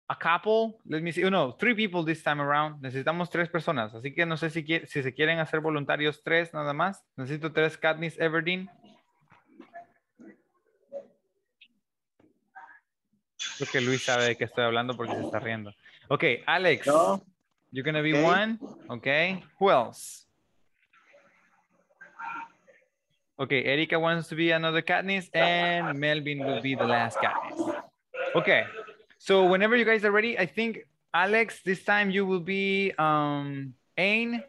a couple let me see oh no three people this time around necesitamos tres personas así que no sé si si se quieren hacer voluntarios tres nada más necesito tres Katniss Everdeen creo que Luis sabe de qué estoy hablando porque se está riendo ok Alex no. You're gonna be okay. one, okay? Who else? Okay, Erika wants to be another Katniss and Melvin will be the last Katniss. Okay, so whenever you guys are ready, I think Alex, this time you will be um, Ain.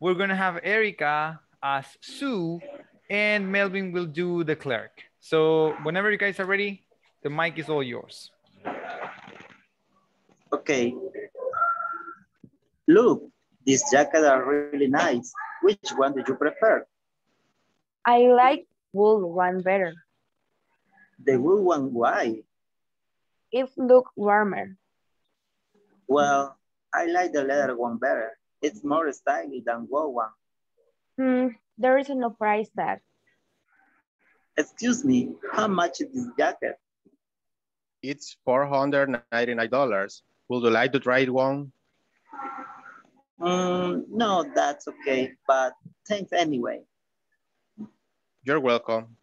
We're gonna have Erika as Sue and Melvin will do the clerk. So whenever you guys are ready, the mic is all yours. Okay, Look, these jackets are really nice. Which one do you prefer? I like wool one better. The wool one, why? It look warmer. Well, I like the leather one better. It's more stylish than wool one. Hmm, there is no price tag. Excuse me, how much is this jacket? It's $499. Would you like to try it one? Mm, no, that's okay, but thanks anyway. You're welcome.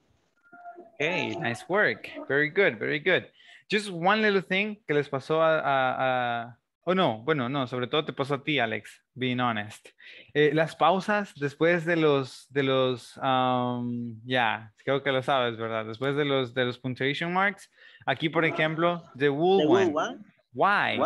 Okay, nice work. Very good, very good. Just one little thing que les pasó a, Oh, no, bueno, no, sobre todo te pasó a ti, Alex, being honest. Eh, las pausas después de los, de los, um, ya, creo que lo sabes, ¿verdad? Después de los, de los punctuation marks, aquí, por ejemplo, the wool, one, Why?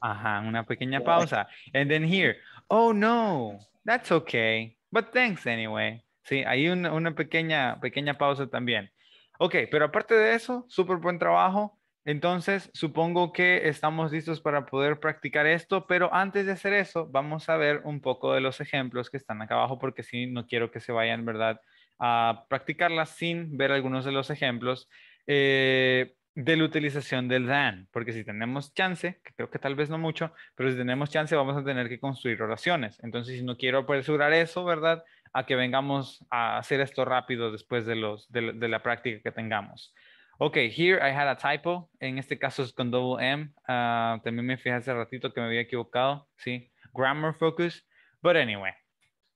Ajá, una pequeña pausa. And then here, oh no, that's okay, but thanks anyway. Sí, hay una, pequeña, pequeña pausa también. Ok, pero aparte de eso, súper buen trabajo. Entonces, supongo que estamos listos para poder practicar esto, pero antes de hacer eso, vamos a ver un poco de los ejemplos que están acá abajo, porque si no quiero que se vayan, ¿verdad? A practicarlas sin ver algunos de los ejemplos. Eh, de la utilización del DAN, porque si tenemos chance, que creo que tal vez no mucho, pero si tenemos chance vamos a tener que construir oraciones. Entonces, si no quiero apresurar eso, ¿verdad? A que vengamos a hacer esto rápido después de, los, de, la práctica que tengamos. Ok, here I had a typo. En este caso es con double M. Ah, también me fijé hace ratito que me había equivocado. Sí, grammar focus. But anyway,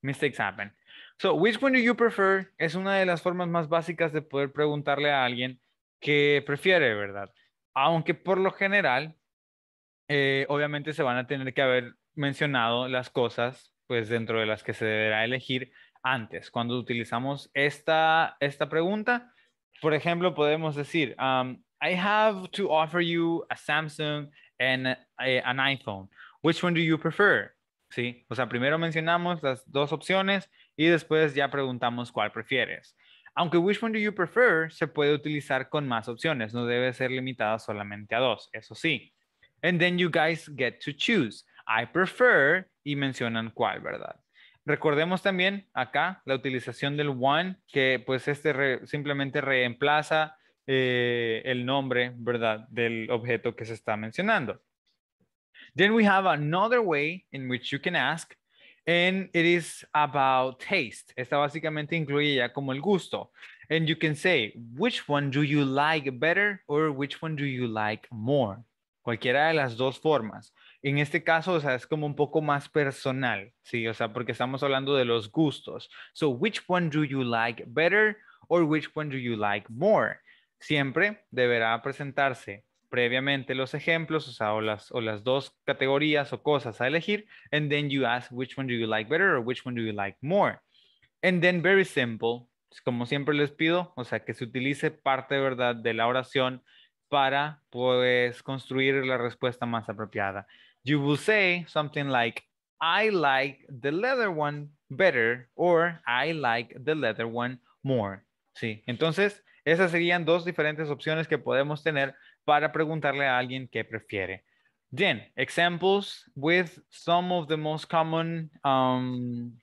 mistakes happen. So, which one do you prefer? Es una de las formas más básicas de poder preguntarle a alguien que prefiere, ¿verdad? Aunque por lo general, eh, obviamente se van a tener que haber mencionado las cosas, pues dentro de las que se deberá elegir antes. Cuando utilizamos esta, pregunta, por ejemplo, podemos decir, um, I have to offer you a Samsung and eh, an iPhone. Which one do you prefer? ¿Sí? O sea, primero mencionamos las dos opciones y después ya preguntamos cuál prefieres. Aunque Which One Do You Prefer se puede utilizar con más opciones, no debe ser limitada solamente a dos, eso sí. And then you guys get to choose. I prefer y mencionan cuál, ¿verdad? Recordemos también acá la utilización del one, que pues este simplemente reemplaza eh, el nombre, ¿verdad? Del objeto que se está mencionando. Then we have another way in which you can ask, And it is about taste. Esta básicamente incluye ya como el gusto. And you can say, which one do you like better or which one do you like more? Cualquiera de las dos formas. En este caso, o sea, es como un poco más personal, ¿sí? O sea, porque estamos hablando de los gustos. So, which one do you like better or which one do you like more? Siempre deberá presentarse previamente los ejemplos, o sea, o las, o las dos categorías o cosas a elegir, and then you ask which one do you like better or which one do you like more. And then very simple, pues, como siempre les pido, o sea, que se utilice parte, ¿verdad?, de la oración para, pues, construir la respuesta más apropiada. You will say something like, I like the leather one better or I like the leather one more. Sí, entonces, esas serían dos diferentes opciones que podemos tener para preguntarle a alguien qué prefiere. Then, examples with some of the most common, um,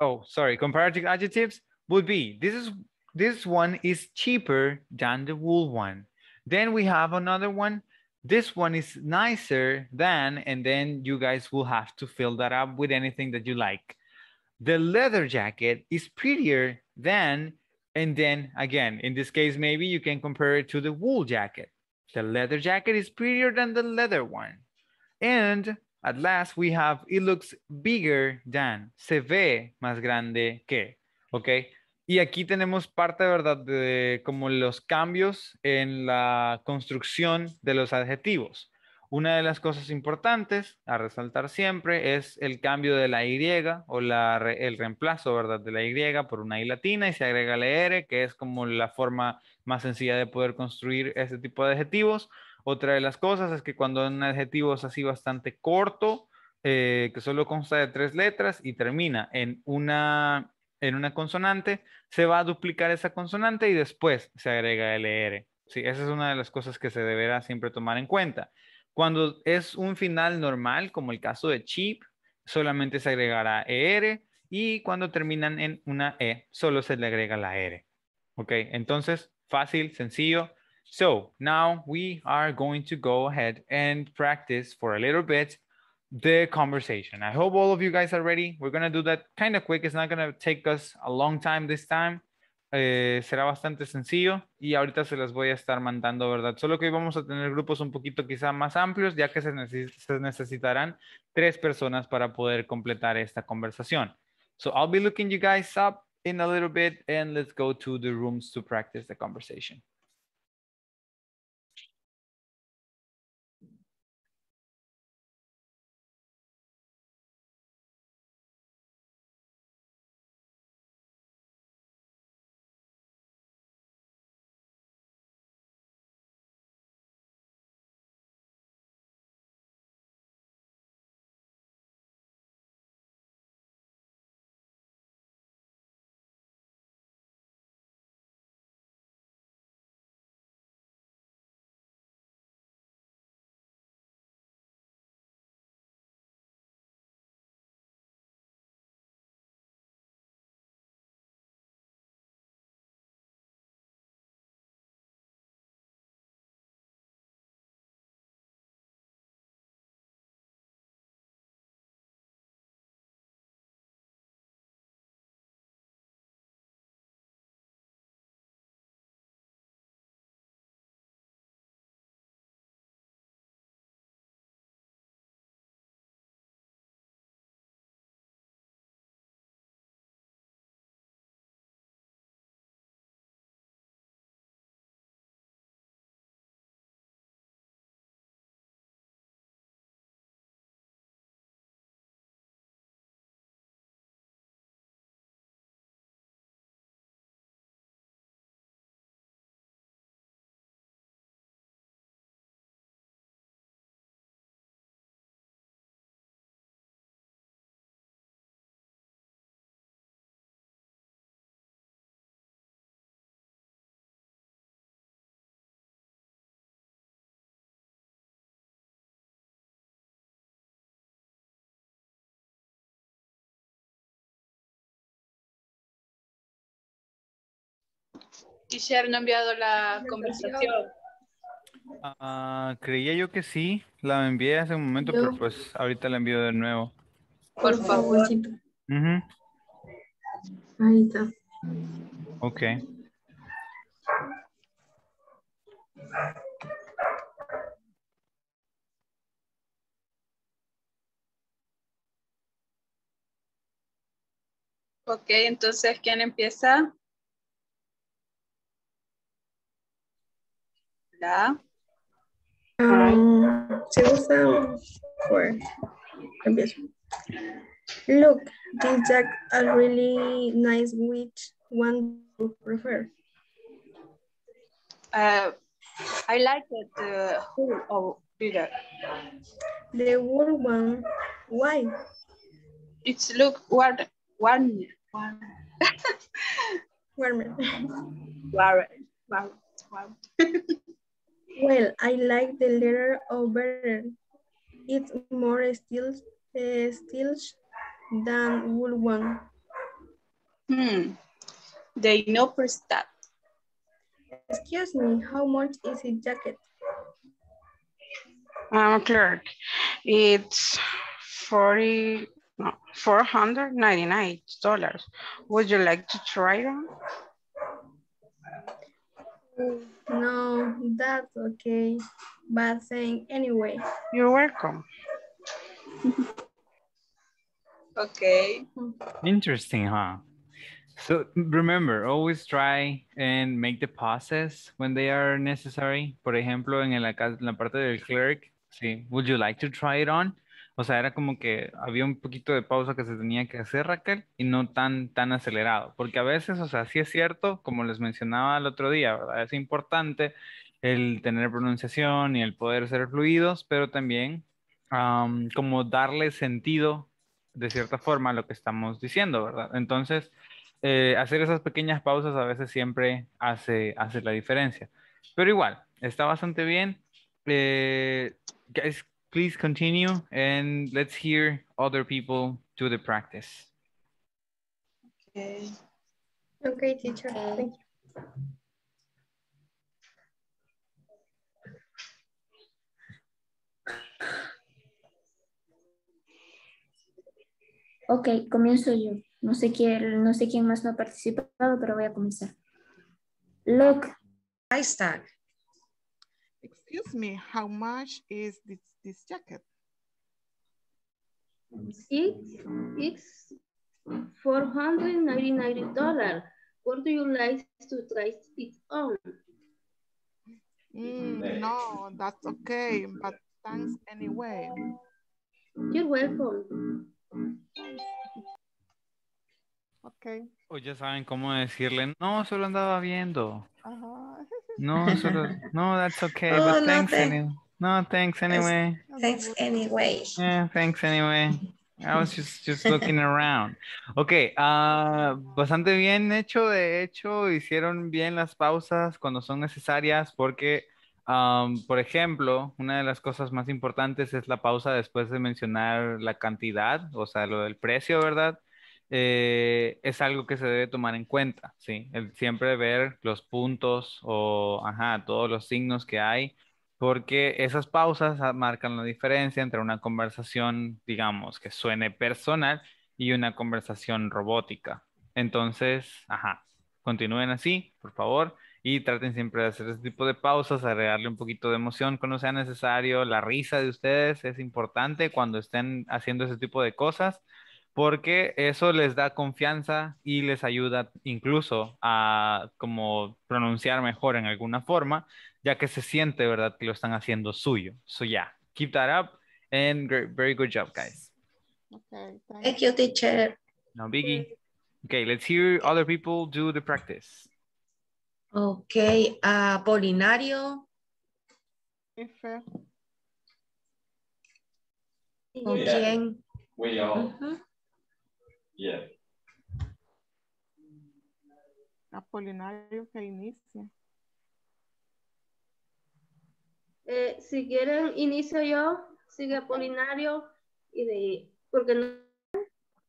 oh, sorry, comparative adjectives would be, this, is, this one is cheaper than the wool one. Then we have another one, this one is nicer than, and then you guys will have to fill that up with anything that you like. The leather jacket is prettier than, and then again, in this case, maybe you can compare it to the wool jacket. The leather jacket is prettier than the leather one. And at last, we have, it looks bigger than, se ve más grande que, okay? Y aquí tenemos parte, ¿verdad?, de como los cambios en la construcción de los adjetivos. Una de las cosas importantes a resaltar siempre es el cambio de la Y o el reemplazo ¿verdad? de la Y por una Y latina y se agrega la R, que es como la forma más sencilla de poder construir ese tipo de adjetivos. Otra de las cosas es que cuando un adjetivo es así bastante corto, eh, que solo consta de tres letras y termina en una, en una consonante, se va a duplicar esa consonante y después se agrega e r. Sí, esa es una de las cosas que se deberá siempre tomar en cuenta. Cuando es un final normal, como el caso de chip, solamente se agregará ER y cuando terminan en una E, solo se le agrega la R. Ok, entonces, fácil, sencillo. So, now we are going to go ahead and practice for a little bit the conversation. I hope all of you guys are ready. We're going to do that kind of quick. It's not going to take us a long time this time. Eh, será bastante sencillo y ahorita se las voy a estar mandando, ¿verdad? Solo que vamos a tener grupos un poquito quizá más amplios, ya que se, se necesitarán tres personas para poder completar esta conversación. So I'll be looking you guys up in a little bit and let's go to the rooms to practice the conversation. Y se enviado la conversación. Ah, creía yo que sí, la envié hace un momento, pero pues ahorita la envío de nuevo. Por favor. Ahí está. Ok. Ok, entonces, ¿quién empieza? the um, table sound Look, these are really nice. Which one do you prefer? Uh, I like uh, oh, the whole of bigger. The whole one. Why? It's look warm, warm, warm. warmer. Warmer. Warmer. Warmer. Well, I like the letter O better. It's more still, uh, than wool one. Hmm. They know for stat. Excuse me, how much is a jacket? I'm a clerk, it's 40, no, $499. Would you like to try them? No, that's okay. But saying anyway. You're welcome. okay. Interesting, huh? So remember, always try and make the pauses when they are necessary. Por ejemplo, en la, en la parte del clerk, sí. would you like to try it on? O sea, era como que había un poquito de pausa que se tenía que hacer, Raquel, y no tan, tan acelerado. Porque a veces, o sea, sí es cierto, como les mencionaba el otro día, ¿verdad? Es importante el tener pronunciación y el poder ser fluidos, pero también como darle sentido de cierta forma a lo que estamos diciendo, ¿verdad? Entonces, eh, hacer esas pequeñas pausas a veces siempre hace, hace la diferencia. Pero igual, está bastante bien. Eh, es please continue and let's hear other people do the practice. Okay. Okay, oh, teacher. Okay. Thank you. Ok, comienzo yo. No sé quién, no sé quién más no ha participado, pero voy a comenzar. Look. I start excuse me, how much is this, this jacket? It's it's $499. What do you like to try it on? Mm, mm no, that's okay, but thanks anyway. You're welcome. Okay. Oh, ya saben cómo decirle, no, solo andaba viendo. Ajá. No, solo no, that's okay. but no, thanks de anyway. No, thanks anyway. Thanks anyway. Yeah, thanks anyway. I was just, just looking around. Ok, uh, bastante bien hecho, de hecho, hicieron bien las pausas cuando son necesarias porque, um, por ejemplo, una de las cosas más importantes es la pausa después de mencionar la cantidad, o sea, lo del precio, ¿verdad? Eh, es algo que se debe tomar en cuenta, ¿sí? siempre ver los puntos o, ajá, todos los signos que hay, porque esas pausas ah, marcan la diferencia entre una conversación, digamos, que suene personal y una conversación robótica. Entonces, ajá, continúen así, por favor, y traten siempre de hacer ese tipo de pausas, agregarle un poquito de emoción cuando sea necesario. La risa de ustedes es importante cuando estén haciendo ese tipo de cosas porque eso les da confianza y les ayuda incluso a como pronunciar mejor en alguna forma, ya que se siente, ¿verdad?, que lo están haciendo suyo. So yeah, keep that up and very good job, guys. thank, you, teacher. No biggie. Okay, let's hear other people do the practice. Okay, uh, Polinario. ¿Con We all. Yeah. Apolinario que inicia. Eh, si quieren, inicio yo. Sigue Apolinario. Y de, porque no.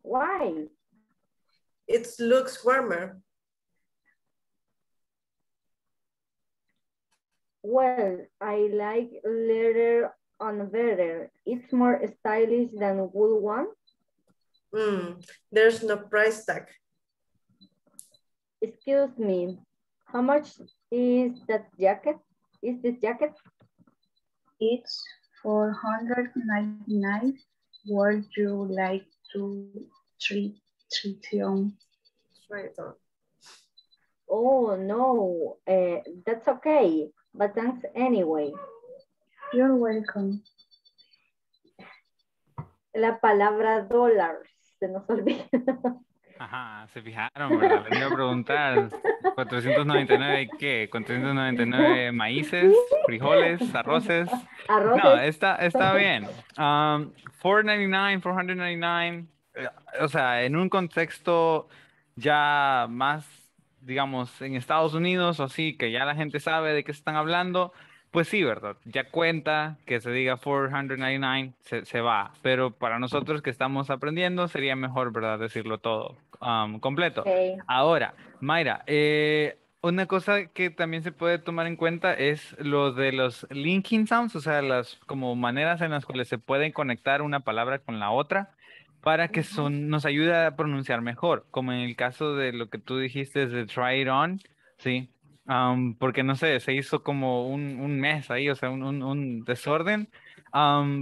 Why? It looks warmer. Well, I like leather on better. It's more stylish than wool one. Mm, there's no price tag. Excuse me, how much is that jacket? Is this jacket? It's 499. Would you like to treat treat on. Oh, no, uh, that's okay, but thanks anyway. You're welcome. La palabra dólares se nos olvidó. Ajá, se fijaron, ¿verdad? Les a preguntar, 499 qué? 499 maíces, frijoles, arroces. ¿Arroces? No, está, está bien. 499, um, 499, eh, o sea, en un contexto ya más, digamos, en Estados Unidos o así, que ya la gente sabe de qué están hablando, pues sí, ¿verdad? Ya cuenta que se diga 499, se, se va, pero para nosotros que estamos aprendiendo sería mejor, ¿verdad? Decirlo todo completo. Ahora, Mayra, eh, una cosa que también se puede tomar en cuenta es lo de los linking sounds, o sea, las como maneras en las cuales se pueden conectar una palabra con la otra para que nos ayude a pronunciar mejor, como en el caso de lo que tú dijiste de try it on, ¿sí? porque no sé, se hizo como un, un mes ahí, o sea, un, un, desorden.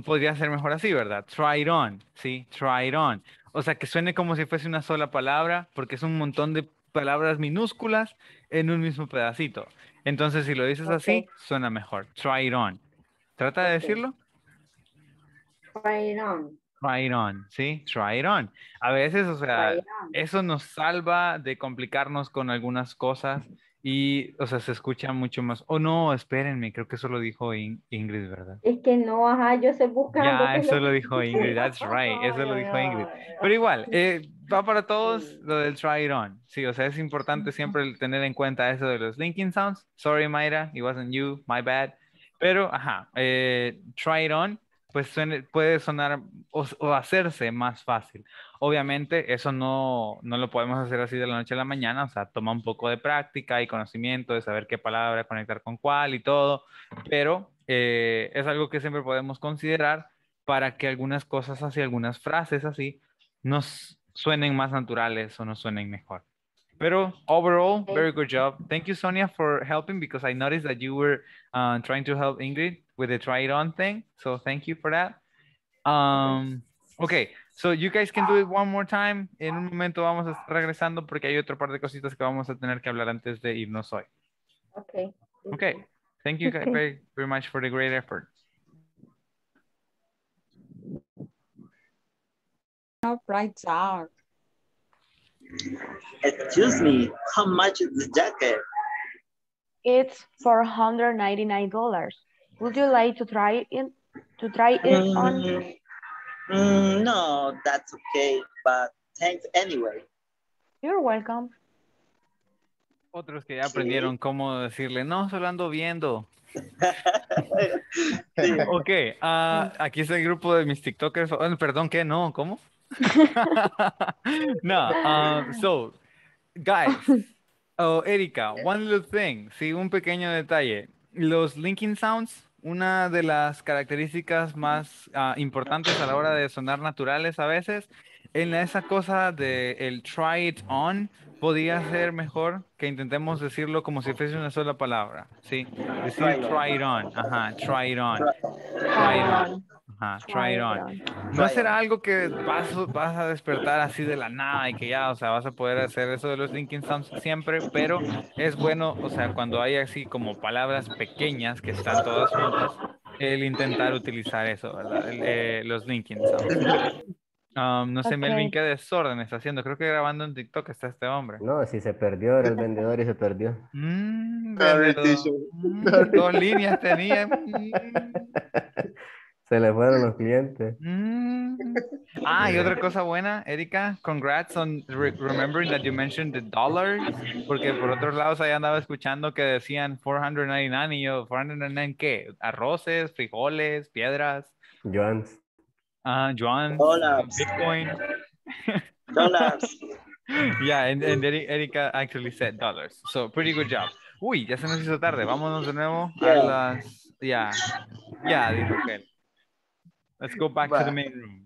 podría ser mejor así, ¿verdad? Try it on, ¿sí? Try it on. O sea, que suene como si fuese una sola palabra, porque es un montón de palabras minúsculas en un mismo pedacito. Entonces, si lo dices así, suena mejor. Try it on. ¿Trata de decirlo? Try it on. Try it on, ¿sí? Try it on. A veces, o sea, eso nos salva de complicarnos con algunas cosas y, o sea, se escucha mucho más. Oh, no, espérenme, creo que eso lo dijo Ingrid, ¿verdad? Es que no, ajá, yo sé buscando. Ya, eso lo dijo Ingrid, that's right, eso lo dijo Ingrid. Pero igual, eh, va para todos lo del try it on. Sí, o sea, es importante siempre tener en cuenta eso de los linking sounds. Sorry, Mayra, it wasn't you, my bad. Pero, ajá, eh, try it on pues puede sonar o, hacerse más fácil. Obviamente eso no, no lo podemos hacer así de la noche a la mañana, o sea, toma un poco de práctica y conocimiento de saber qué palabra conectar con cuál y todo, pero eh, es algo que siempre podemos considerar para que algunas cosas así, algunas frases así, nos suenen más naturales o nos suenen mejor. Pero overall, very good job. Thank you, Sonia, for helping because I noticed that you were uh, trying to help Ingrid. with the try it on thing. So thank you for that. Um, okay, so you guys can do it one more time. En un momento vamos a estar regresando porque hay otro par de cositas que vamos a tener que hablar antes de irnos hoy. Okay. Okay. Thank you guys very, very much for the great effort. How bright dark. Excuse me, how much is the jacket? It's $499. Would you like to try it? To try it mm, on? Mm, no, that's okay, but thanks anyway. You're welcome. Otros que ya aprendieron cómo decirle, no, solo ando viendo. sí. Ok, uh, aquí está el grupo de mis TikTokers. Oh, perdón, ¿qué? No, ¿cómo? no, um, so, guys, oh, Erika, one little thing, sí, un pequeño detalle. Los linking sounds una de las características más ah, importantes a la hora de sonar naturales a veces, en esa cosa de el try it on, podría ser mejor que intentemos decirlo como si fuese una sola palabra, ¿sí? Decir try it on, ajá, try it on. Try it on try it on. ¿No será algo que vas, vas, a despertar así de la nada y que ya, o sea, vas a poder hacer eso de los Linkin sounds siempre, pero es bueno, o sea, cuando hay así como palabras pequeñas que están todas juntas, el intentar utilizar eso, ¿verdad? Eh, los Linkin sounds um, no sé, Melvin, qué desorden está haciendo. Creo que grabando en TikTok está este hombre. No, si se perdió, era el vendedor y se perdió. Mm, mm, dos líneas tenía. Mm. Se le fueron los clientes. Mm. Ah, y otra cosa buena, Erika, congrats on remembering that you mentioned the dollars, porque por otros lados ahí andaba escuchando que decían 499 y yo, 499 qué? Arroces, frijoles, piedras. Juan. Ah, uh, Dollars. Bitcoin. Dollars. yeah, and, and Erika actually said dollars. So pretty good job. Uy, ya se nos hizo tarde. Vámonos de nuevo a las... Ya, ya, dijo que Let's go back but, to the main room.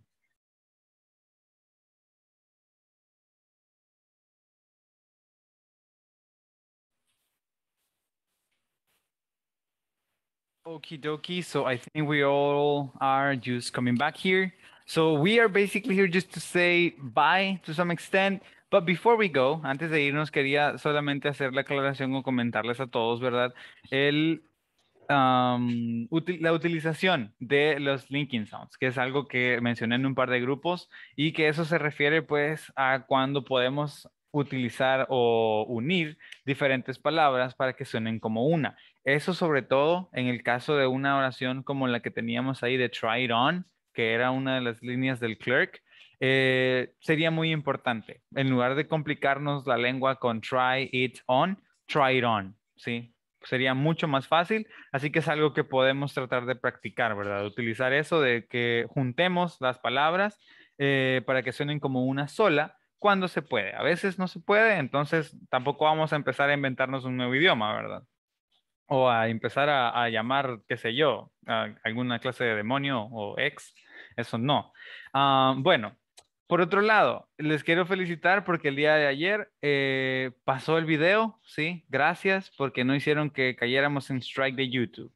Okie dokie. So I think we all are just coming back here. So we are basically here just to say bye to some extent. But before we go, antes de irnos, quería solamente hacer la aclaración o comentarles a todos, ¿verdad? El la utilización de los linking sounds, que es algo que mencioné en un par de grupos y que eso se refiere pues a cuando podemos utilizar o unir diferentes palabras para que suenen como una. Eso sobre todo en el caso de una oración como la que teníamos ahí de try it on, que era una de las líneas del clerk, eh, sería muy importante. En lugar de complicarnos la lengua con try it on, try it on, ¿sí? sería mucho más fácil. Así que es algo que podemos tratar de practicar, ¿verdad? Utilizar eso de que juntemos las palabras eh, para que suenen como una sola cuando se puede. A veces no se puede, entonces tampoco vamos a empezar a inventarnos un nuevo idioma, ¿verdad? O a empezar a, llamar, qué sé yo, a alguna clase de demonio o ex. Eso no. Ah, bueno, por otro lado, les quiero felicitar porque el día de ayer eh, pasó el video, sí, gracias porque no hicieron que cayéramos en strike de YouTube.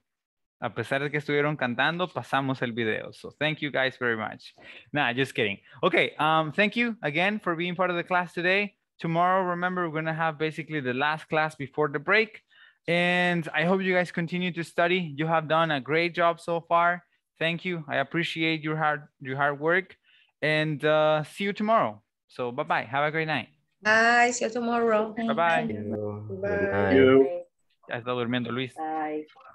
A pesar de que estuvieron cantando, pasamos el video. So thank you guys very much. Nah, just kidding. Okay, um, thank you again for being part of the class today. Tomorrow, remember, we're to have basically the last class before the break. And I hope you guys continue to study. You have done a great job so far. Thank you. I appreciate your hard, your hard work. and uh, see you tomorrow. So bye bye. Have a great night. Bye. See you tomorrow. Bye bye. Bye. Hasta durmiendo, Luis. Bye.